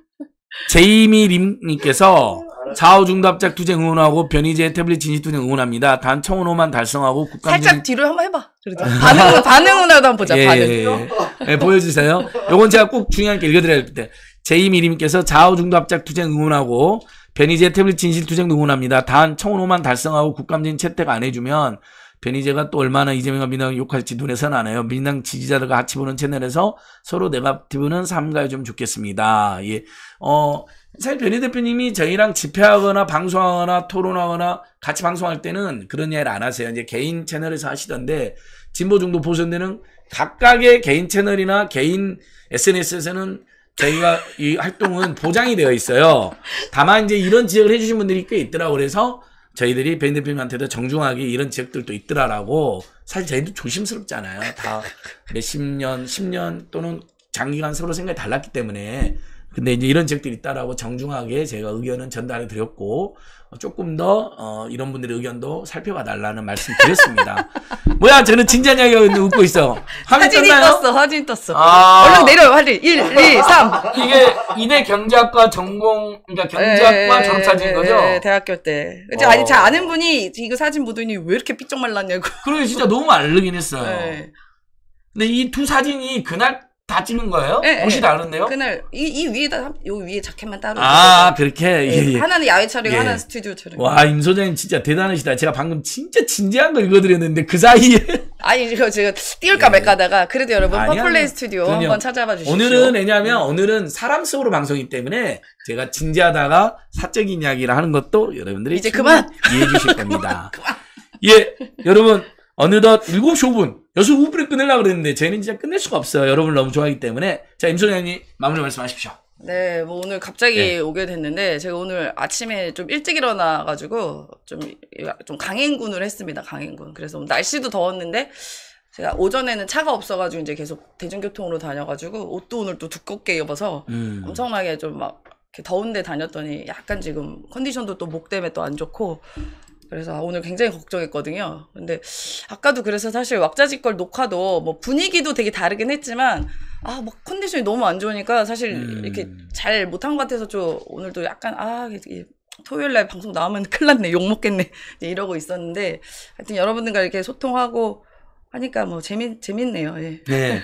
제이미 림님께서 좌우중답작 투쟁 응원하고 변희재 태블릿 진실 투쟁 응원합니다. 단 청원호만 달성하고 국감 살짝 진행... 뒤로 한번 해봐. 그래도 반 반응으로 한번 보자. 예, 반응. 예, 예. 예 보여주세요. 요건 제가 꼭 중요한 게 읽어드려야 될 때. 제이미님께서 좌우중답작 투쟁 응원하고 변희의 태블릿 진실 투쟁 응원합니다. 단 청원호만 달성하고 국감진 채택 안 해주면 변희재가 또 얼마나 이재명과 민당 욕할지 눈에선 안네요 민당 지지자들과 같이 보는 채널에서 서로 네가티브는 삼가해 좀 좋겠습니다. 예. 어, 사실 변희 대표님이 저희랑 집회하거나 방송하거나 토론하거나 같이 방송할 때는 그런 이야기를 안 하세요. 이제 개인 채널에서 하시던데 진보 중도 보수연대는 각각의 개인 채널이나 개인 SNS에서는 저희가 이 활동은 보장이 되어 있어요. 다만 이제 이런 지적을 해주신 분들이 꽤 있더라고 그래서 저희들이 밴드필님한테도 정중하게 이런 지역들도 있더라라고 사실 저희도 조심스럽잖아요. 다 몇십 년, 십년 또는 장기간 서로 생각이 달랐기 때문에 근데 이제 이런 책들이 있다라고 정중하게 제가 의견은 전달해 드렸고 어, 조금 더 어, 이런 분들의 의견도 살펴봐 달라는 말씀 드렸습니다. 뭐야 저는 진지한 이야기가 있는데 웃고 있어. 화면 이 떴어. 화진 떴어. 아... 얼른 내려 빨리. 1, 2, 3. 이게 이대 경제학과 전공 그러니까 경제학과 예, 예, 정차진 예, 거죠? 네, 대학교 때. 그치? 어. 아니 잘 아는 분이 이거 사진 보더니 왜 이렇게 삐쩍 말랐냐고. 그러게 진짜 너무 알르긴 했어요. 네. 근데 이 두 사진이 그날 다 찍는 거예요? 네, 옷이 네. 다른데요? 그날 이, 이 위에다 요 위에 자켓만 따로. 아, 그렇게? 예, 예, 예. 하나는 야외 촬영, 예. 하나는 스튜디오 촬영. 와, 임 소장님 진짜 대단하시다. 제가 방금 진짜 진지한 거 읽어드렸는데 그 사이에. 아니 이거 제가 띄울까 말까다가 하 그래도 여러분 퍼플레이 스튜디오 그럼요. 한번 찾아봐 주시오 오늘은 왜냐면 하 오늘은 사람 속으로 방송이기 때문에 제가 진지하다가 사적인 이야기를 하는 것도 여러분들이 이제 그만! 이해해 주실 겁니다. 예, 여러분 어느덧 7시 5분, 6시 5분에 끝낼라 그랬는데 쟤는 진짜 끝낼 수가 없어요. 여러분을 너무 좋아하기 때문에. 자, 임소장님 마무리 말씀하십시오. 네, 뭐 오늘 갑자기 네. 오게 됐는데 제가 오늘 아침에 좀 일찍 일어나 가지고 좀 좀 강행군을 했습니다. 강행군. 그래서 날씨도 더웠는데 제가 오전에는 차가 없어가지고 이제 계속 대중교통으로 다녀가지고 옷도 오늘 또 두껍게 입어서 음. 엄청나게 좀 막 더운데 다녔더니 약간 지금 컨디션도 또 목 때문에 또 안 좋고 그래서 아, 오늘 굉장히 걱정했거든요. 근데 아까도 그래서 사실 왁자지껄 녹화도 뭐 분위기도 되게 다르긴 했지만 아막 컨디션이 너무 안 좋으니까 사실 음. 이렇게 잘 못한 것 같아서 저 오늘도 약간 아 토요일 날 방송 나오면 큰일 났네 욕 먹겠네 네, 이러고 있었는데 하여튼 여러분들과 이렇게 소통하고 하니까 뭐 재미 재밌네요. 예. 네.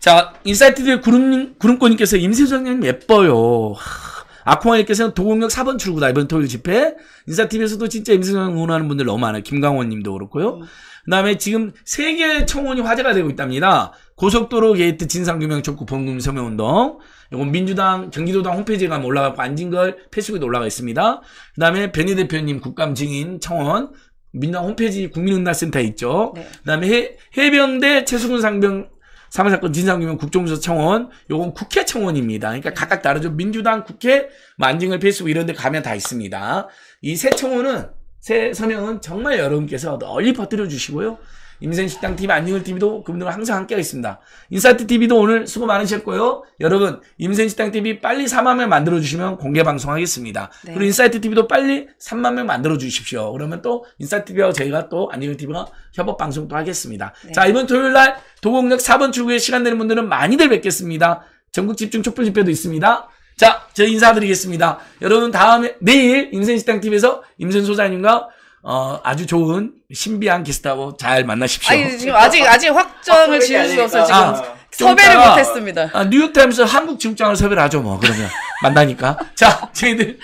자 인사이트들 구름 구름꽃님께서 임세정님 예뻐요. 하... 아쿠아님께서는 도곡역 4번 출구다. 이번 토요일 집회. 인사TV에서도 진짜 임승영 응원하는 분들 너무 많아요. 김강원 님도 그렇고요. 음. 그 다음에 지금 세계 청원이 화제가 되고 있답니다. 고속도로 게이트 진상규명 촉구 범금 서명운동. 이건 민주당 경기도당 홈페이지에 가면 올라가고 안진걸 페이스북에도 올라가 있습니다. 그 다음에 변희 대표님 국감 증인 청원. 민주당 홈페이지 국민응답센터 있죠. 네. 그 다음에 해병대 최수근 상병 사무사건 진상규명 국정조사 청원, 요건 국회 청원입니다. 그러니까 네. 각각 다르죠. 민주당 국회, 만징을 페이스북 이런 데 가면 다 있습니다. 이 새 청원은, 새 서명은 정말 여러분께서 널리 퍼뜨려 주시고요. 임생식당 TV 안녕을 TV도 그분들과 항상 함께하고 있습니다. 인사이트 TV도 오늘 수고 많으셨고요. 여러분 임생식당 TV 빨리 4만명 만들어주시면 공개 방송하겠습니다. 네. 그리고 인사이트 TV도 빨리 3만 명 만들어주십시오. 그러면 또 인사이트 t v 하고 저희가 또 안녕을 TV가 협업 방송도 하겠습니다. 네. 자 이번 토요일날 도곡역 4번 출구에 시간 되는 분들은 많이들 뵙겠습니다. 전국 집중 촛불 집회도 있습니다. 자, 저 인사드리겠습니다. 여러분 다음에 내일 임센식당 TV에서 임센 소장님과 어, 아주 좋은 신비한 게스트하고 잘 만나십시오. 아니, 지금 아직, 아직 확정을 아, 지을 수 없어요, 아, 지금. 아, 섭외를 못했습니다. 아, 뉴욕타임스 한국 지국장을 섭외를 하죠, 뭐, 그러면. 만나니까. 자, 저희들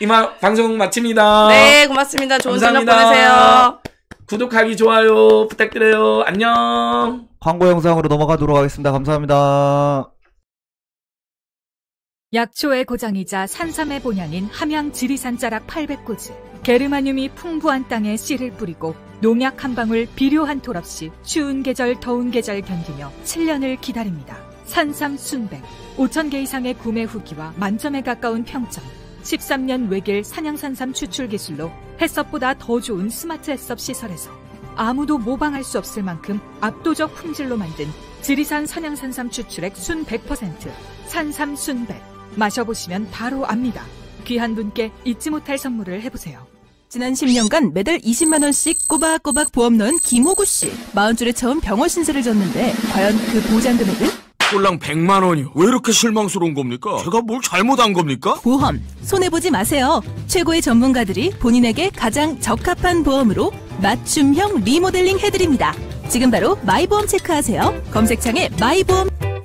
이만 방송 마칩니다. 네, 고맙습니다. 좋은 감사합 저녁 보내세요. 구독하기, 좋아요 부탁드려요. 안녕. 광고 영상으로 넘어가도록 하겠습니다. 감사합니다. 약초의 고장이자 산삼의 본향인 함양 지리산 자락 800구지. 게르마늄이 풍부한 땅에 씨를 뿌리고 농약 한 방울 비료 한 톨 없이 추운 계절 더운 계절 견디며 7년을 기다립니다. 산삼순백 5천 개 이상의 구매 후기와 만점에 가까운 평점 13년 외길 산양산삼 추출 기술로 햇섭보다 더 좋은 스마트 햇섭 시설에서 아무도 모방할 수 없을 만큼 압도적 품질로 만든 지리산 산양산삼 추출액 순 100% 산삼순백 마셔보시면 바로 압니다. 귀한 분께 잊지 못할 선물을 해보세요. 지난 10년간 매달 20만 원씩 꼬박꼬박 보험 넣은 김호구 씨. 마흔 줄에 처음 병원 신세를 졌는데 과연 그 보장 금액은? 꼴랑 100만 원이요. 왜 이렇게 실망스러운 겁니까? 제가 뭘 잘못한 겁니까? 보험 손해 보지 마세요. 최고의 전문가들이 본인에게 가장 적합한 보험으로 맞춤형 리모델링 해드립니다. 지금 바로 마이보험 체크하세요. 검색창에 마이보험.